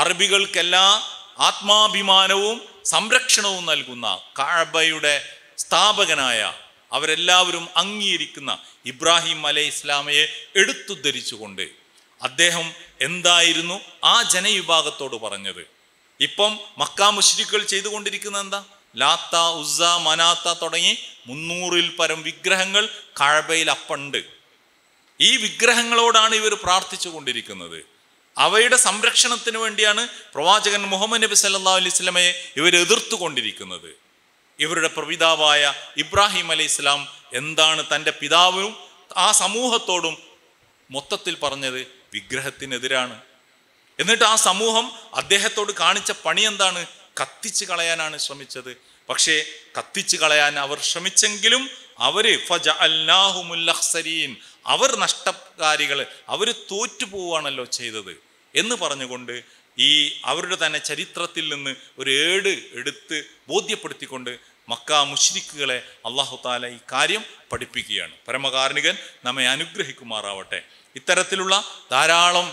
A: അറബികൾക്കെല്ലാ ആത്മാഭിമാനവും സംരക്ഷണവും നൽകുന്ന കഴബയുടെ സ്ഥാപകനായ അവരെല്ലാവരും അംഗീകരിക്കുന്ന ഇബ്രാഹിം അലൈഹി ഇസ്ലാമയെ എടുത്തുദ്ധരിച്ചുകൊണ്ട് അദ്ദേഹം എന്തായിരുന്നു ആ ജനവിഭാഗത്തോട് പറഞ്ഞത് ഇപ്പം മക്ക മുഷ്രിക്കൾ ചെയ്തുകൊണ്ടിരിക്കുന്നത് എന്താ ലാത്ത ഉസ മനാത്ത തുടങ്ങി മുന്നൂറിൽ പരം വിഗ്രഹങ്ങൾ കഴബയിൽ അപ്പുണ്ട് ഈ വിഗ്രഹങ്ങളോടാണ് ഇവർ പ്രാർത്ഥിച്ചു കൊണ്ടിരിക്കുന്നത് അവയുടെ സംരക്ഷണത്തിന് വേണ്ടിയാണ് പ്രവാചകൻ മുഹമ്മദ് നബി സല്ലാ അലൈഹി സ്വലമയെ ഇവർ കൊണ്ടിരിക്കുന്നത് ഇവരുടെ പ്രപിതാവായ ഇബ്രാഹിം അലൈഹി ഇസ്ലാം എന്താണ് തൻ്റെ പിതാവും ആ സമൂഹത്തോടും മൊത്തത്തിൽ പറഞ്ഞത് വിഗ്രഹത്തിനെതിരാണ് എന്നിട്ട് ആ സമൂഹം അദ്ദേഹത്തോട് കാണിച്ച പണി എന്താണ് കത്തിച്ച് കളയാനാണ് ശ്രമിച്ചത് പക്ഷേ കത്തിച്ച് കളയാൻ അവർ ശ്രമിച്ചെങ്കിലും അവര് അവർ നഷ്ടകാരികൾ അവർ തോറ്റു പോവുകയാണല്ലോ ചെയ്തത് എന്ന് പറഞ്ഞുകൊണ്ട് ഈ അവരുടെ തന്നെ ചരിത്രത്തിൽ നിന്ന് ഒരു ഏട് എടുത്ത് ബോധ്യപ്പെടുത്തിക്കൊണ്ട് മക്ക മുഷ്രിക്കുകളെ അള്ളാഹു താല ഈ കാര്യം പഠിപ്പിക്കുകയാണ് പരമകാരുണികൻ നമ്മെ അനുഗ്രഹിക്കുമാറാവട്ടെ ഇത്തരത്തിലുള്ള ധാരാളം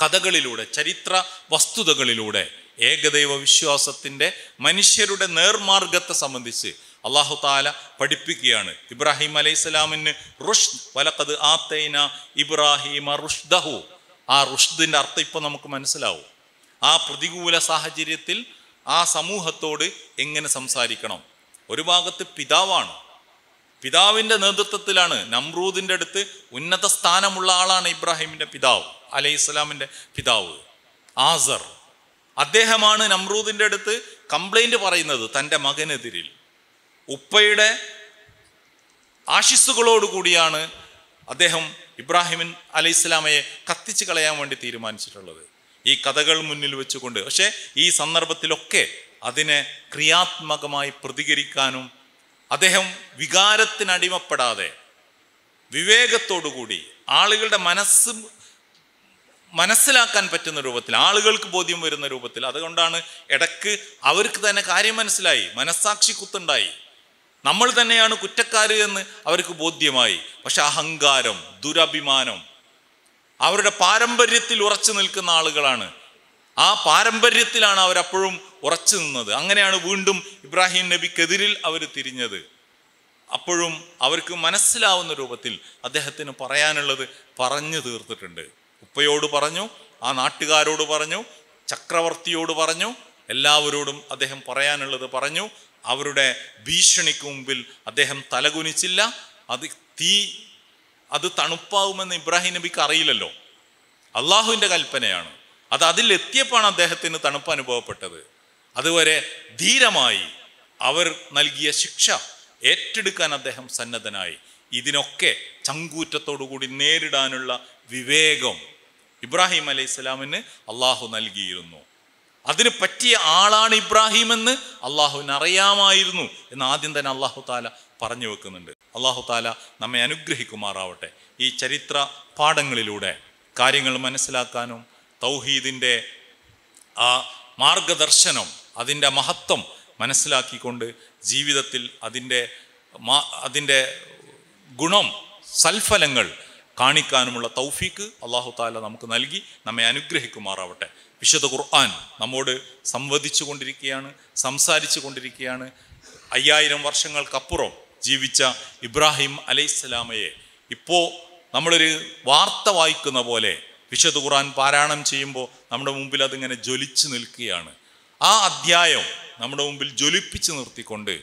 A: കഥകളിലൂടെ ചരിത്ര വസ്തുതകളിലൂടെ ഏകദൈവ വിശ്വാസത്തിൻ്റെ മനുഷ്യരുടെ നേർമാർഗത്തെ സംബന്ധിച്ച് അള്ളാഹു താല പഠിപ്പിക്കുകയാണ് ഇബ്രാഹിം അലൈഹി സ്വലാമിന് വലക്കത് ആത്തൈന ഇബ്രാഹിമ റുഷ്ദഹു ആ റുഷ്ദിൻ്റെ അർത്ഥം ഇപ്പം നമുക്ക് മനസ്സിലാവും ആ പ്രതികൂല സാഹചര്യത്തിൽ ആ സമൂഹത്തോട് എങ്ങനെ സംസാരിക്കണം ഒരു ഭാഗത്ത് പിതാവാണ് പിതാവിൻ്റെ നേതൃത്വത്തിലാണ് നമ്രൂദിൻ്റെ അടുത്ത് ഉന്നത സ്ഥാനമുള്ള ആളാണ് ഇബ്രാഹിമിൻ്റെ പിതാവ് അലൈഹി ഇസ്ലാമിൻ്റെ പിതാവ് ആസർ അദ്ദേഹമാണ് നമ്രൂദിൻ്റെ അടുത്ത് കംപ്ലൈൻറ്റ് പറയുന്നത് തൻ്റെ മകനെതിരിൽ ഉപ്പയുടെ ആശിസ്സുകളോടുകൂടിയാണ് അദ്ദേഹം ഇബ്രാഹിമിൻ അലൈഹി ഇസ്ലാമയെ കത്തിച്ച് കളയാൻ വേണ്ടി തീരുമാനിച്ചിട്ടുള്ളത് ഈ കഥകൾ മുന്നിൽ വെച്ചുകൊണ്ട് പക്ഷേ ഈ സന്ദർഭത്തിലൊക്കെ അതിനെ ക്രിയാത്മകമായി പ്രതികരിക്കാനും അദ്ദേഹം വികാരത്തിനടിമപ്പെടാതെ വിവേകത്തോടുകൂടി ആളുകളുടെ മനസ്സ് മനസ്സിലാക്കാൻ പറ്റുന്ന രൂപത്തിൽ ആളുകൾക്ക് ബോധ്യം വരുന്ന രൂപത്തിൽ അതുകൊണ്ടാണ് ഇടക്ക് അവർക്ക് തന്നെ കാര്യം മനസ്സിലായി മനസ്സാക്ഷി കുത്തുണ്ടായി നമ്മൾ തന്നെയാണ് കുറ്റക്കാർ എന്ന് അവർക്ക് ബോധ്യമായി പക്ഷെ അഹങ്കാരം ദുരഭിമാനം അവരുടെ പാരമ്പര്യത്തിൽ ഉറച്ചു നിൽക്കുന്ന ആളുകളാണ് ആ പാരമ്പര്യത്തിലാണ് അവരപ്പോഴും ഉറച്ചു നിന്നത് അങ്ങനെയാണ് വീണ്ടും ഇബ്രാഹിം നബിക്കെതിരിൽ അവർ തിരിഞ്ഞത് അപ്പോഴും അവർക്ക് മനസ്സിലാവുന്ന രൂപത്തിൽ അദ്ദേഹത്തിന് പറയാനുള്ളത് പറഞ്ഞു തീർത്തിട്ടുണ്ട് ഉപ്പയോട് പറഞ്ഞു ആ നാട്ടുകാരോട് പറഞ്ഞു ചക്രവർത്തിയോട് പറഞ്ഞു എല്ലാവരോടും അദ്ദേഹം പറയാനുള്ളത് പറഞ്ഞു അവരുടെ ഭീഷണിക്ക് മുമ്പിൽ അദ്ദേഹം തലകുനിച്ചില്ല അത് തീ അത് തണുപ്പാവുമെന്ന് ഇബ്രാഹിം നബിക്ക് അറിയില്ലല്ലോ അള്ളാഹുവിൻ്റെ കൽപ്പനയാണ് അത് അതിലെത്തിയപ്പോഴാണ് അദ്ദേഹത്തിന് തണുപ്പ് അനുഭവപ്പെട്ടത് അതുവരെ ധീരമായി അവർ നൽകിയ ശിക്ഷ ഏറ്റെടുക്കാൻ അദ്ദേഹം സന്നദ്ധനായി ഇതിനൊക്കെ ചങ്കൂറ്റത്തോടു കൂടി നേരിടാനുള്ള വിവേകം ഇബ്രാഹിം അലൈഹി സ്വലാമിന് അള്ളാഹു നൽകിയിരുന്നു അതിന് പറ്റിയ ആളാണ് ഇബ്രാഹിം എന്ന് അള്ളാഹുവിന് അറിയാമായിരുന്നു എന്ന് ആദ്യം തന്നെ അള്ളാഹു താല പറഞ്ഞു വെക്കുന്നുണ്ട് അള്ളാഹു താല നമ്മെ അനുഗ്രഹിക്കുമാറാവട്ടെ ഈ ചരിത്ര പാഠങ്ങളിലൂടെ കാര്യങ്ങൾ മനസ്സിലാക്കാനും തൗഹീദിൻ്റെ ആ മാർഗദർശനം അതിൻ്റെ മഹത്വം മനസ്സിലാക്കിക്കൊണ്ട് ജീവിതത്തിൽ അതിൻ്റെ അതിൻ്റെ ഗുണം സൽഫലങ്ങൾ കാണിക്കാനുമുള്ള തൗഫീക്ക് അള്ളാഹു താല നമുക്ക് നൽകി നമ്മെ അനുഗ്രഹിക്കുമാറാവട്ടെ വിശുദ്ധ ഖുർആൻ നമ്മോട് സംവദിച്ചു കൊണ്ടിരിക്കുകയാണ് സംസാരിച്ചു കൊണ്ടിരിക്കുകയാണ് അയ്യായിരം വർഷങ്ങൾക്കപ്പുറം ജീവിച്ച ഇബ്രാഹിം അലൈഹിസ്സലാമയെ ഇപ്പോൾ നമ്മളൊരു വാർത്ത വായിക്കുന്ന പോലെ വിശുദ്ധ ഖുർആൻ പാരായണം ചെയ്യുമ്പോൾ നമ്മുടെ മുമ്പിൽ അതിങ്ങനെ ജ്വലിച്ചു നിൽക്കുകയാണ് ആ അധ്യായം നമ്മുടെ മുമ്പിൽ ജ്വലിപ്പിച്ച് നിർത്തിക്കൊണ്ട്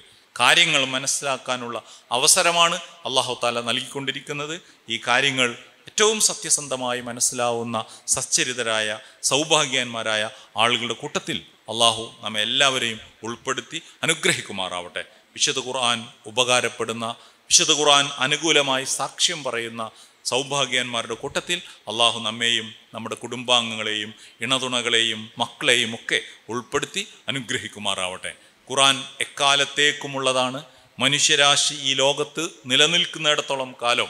A: കാര്യങ്ങൾ മനസ്സിലാക്കാനുള്ള അവസരമാണ് അള്ളാഹു താല നൽകിക്കൊണ്ടിരിക്കുന്നത് ഈ കാര്യങ്ങൾ ഏറ്റവും സത്യസന്ധമായി മനസ്സിലാവുന്ന സച്ചരിതരായ സൗഭാഗ്യന്മാരായ ആളുകളുടെ കൂട്ടത്തിൽ അള്ളാഹു നമ്മെ എല്ലാവരെയും ഉൾപ്പെടുത്തി അനുഗ്രഹിക്കുമാറാവട്ടെ വിശുദ്ധ ഖുർആൻ ഉപകാരപ്പെടുന്ന വിശുദ്ധ ഖുർആൻ അനുകൂലമായി സാക്ഷ്യം പറയുന്ന സൗഭാഗ്യന്മാരുടെ കൂട്ടത്തിൽ അള്ളാഹു നമ്മെയും നമ്മുടെ കുടുംബാംഗങ്ങളെയും ഇണതുണകളെയും മക്കളെയും ഒക്കെ ഉൾപ്പെടുത്തി അനുഗ്രഹിക്കുമാറാവട്ടെ ഖുറാൻ എക്കാലത്തേക്കുമുള്ളതാണ് മനുഷ്യരാശി ഈ ലോകത്ത് നിലനിൽക്കുന്നിടത്തോളം കാലം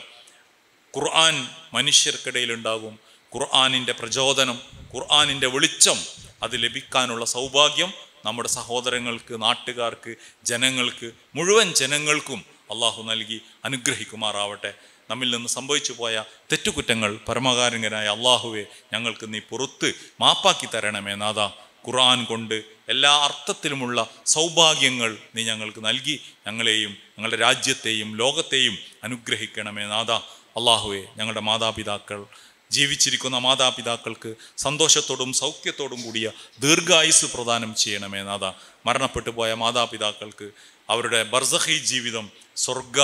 A: ഖുർആൻ മനുഷ്യർക്കിടയിൽ ഉണ്ടാകും ഖുർആാനിൻ്റെ പ്രചോദനം ഖുർആാനിൻ്റെ വെളിച്ചം അത് ലഭിക്കാനുള്ള സൗഭാഗ്യം നമ്മുടെ സഹോദരങ്ങൾക്ക് നാട്ടുകാർക്ക് ജനങ്ങൾക്ക് മുഴുവൻ ജനങ്ങൾക്കും അള്ളാഹു നൽകി അനുഗ്രഹിക്കുമാറാവട്ടെ നമ്മിൽ നിന്ന് സംഭവിച്ചു പോയ തെറ്റുകുറ്റങ്ങൾ പരമകാരങ്കനായ അള്ളാഹുവെ ഞങ്ങൾക്ക് നീ പുറത്ത് മാപ്പാക്കി തരണമേ നാദാ ഖുറാൻ കൊണ്ട് എല്ലാ അർത്ഥത്തിലുമുള്ള സൗഭാഗ്യങ്ങൾ നീ ഞങ്ങൾക്ക് നൽകി ഞങ്ങളെയും ഞങ്ങളുടെ രാജ്യത്തെയും ലോകത്തെയും അനുഗ്രഹിക്കണമേ നാഥ അള്ളാഹുവെ ഞങ്ങളുടെ മാതാപിതാക്കൾ ജീവിച്ചിരിക്കുന്ന മാതാപിതാക്കൾക്ക് സന്തോഷത്തോടും സൗഖ്യത്തോടും കൂടിയ ദീർഘായുസ് പ്രദാനം ചെയ്യണമേ നാഥ മരണപ്പെട്ടു പോയ മാതാപിതാക്കൾക്ക് അവരുടെ ബർസഹി ജീവിതം സ്വർഗ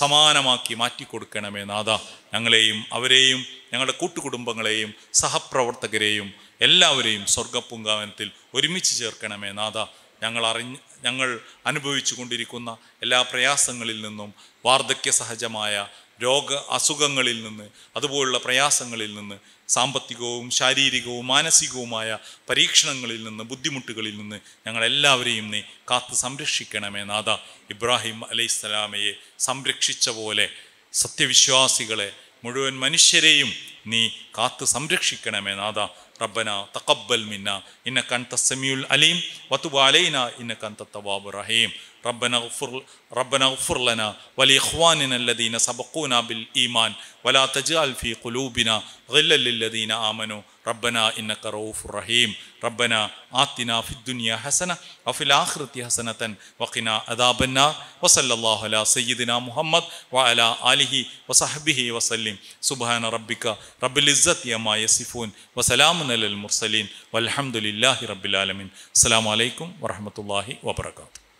A: സമാനമാക്കി മാറ്റിക്കൊടുക്കണമേ നാഥ ഞങ്ങളെയും അവരെയും ഞങ്ങളുടെ കൂട്ടുകുടുംബങ്ങളെയും സഹപ്രവർത്തകരെയും എല്ലാവരെയും സ്വർഗപ്പുങ്കാവനത്തിൽ ഒരുമിച്ച് ചേർക്കണമേ നാഥ ഞങ്ങൾ അറിഞ്ഞ് ഞങ്ങൾ അനുഭവിച്ചു കൊണ്ടിരിക്കുന്ന എല്ലാ പ്രയാസങ്ങളിൽ നിന്നും വാർദ്ധക്യ സഹജമായ രോഗ അസുഖങ്ങളിൽ നിന്ന് അതുപോലുള്ള പ്രയാസങ്ങളിൽ നിന്ന് സാമ്പത്തികവും ശാരീരികവും മാനസികവുമായ പരീക്ഷണങ്ങളിൽ നിന്ന് ബുദ്ധിമുട്ടുകളിൽ നിന്ന് ഞങ്ങളെല്ലാവരെയും നീ കാത്തു സംരക്ഷിക്കണമേ നാഥ ഇബ്രാഹിം അലൈഹിസ്സലാമയെ സംരക്ഷിച്ച പോലെ സത്യവിശ്വാസികളെ മുഴുവൻ മനുഷ്യരെയും നീ കാത്തു സംരക്ഷിക്കണമേ നാഥ ربنا تقبل منا ഇന്ന കണ്ട സമീഉൽ അലീം وتب علينا ഇന്ന കണ്ട التواب الرحيم ربنا اغفر ربنا اغفر لنا ولاخواننا الذين سبقونا بالايمان ولا تجعل في قلوبنا غلا للذين امنوا ربنا انك رؤوف رحيم ربنا آتنا في الدنيا حسنه وفي الاخره حسنه وقنا عذاب النار وصلى الله على سيدنا محمد وعلى اله وصحبه وسلم سبحان ربك റബ്ബിൽ ഇസ്സത്ത് യമായ സിഫൂൻ വസലാമുൻ അലൽ മുർസലീൻ വലഹമുല്ലാഹി റബ്ബിലാലമീൻ അസ്സാം വലൈക്കും വറഹമത്തല്ലാഹി വാബർക്കാത്തു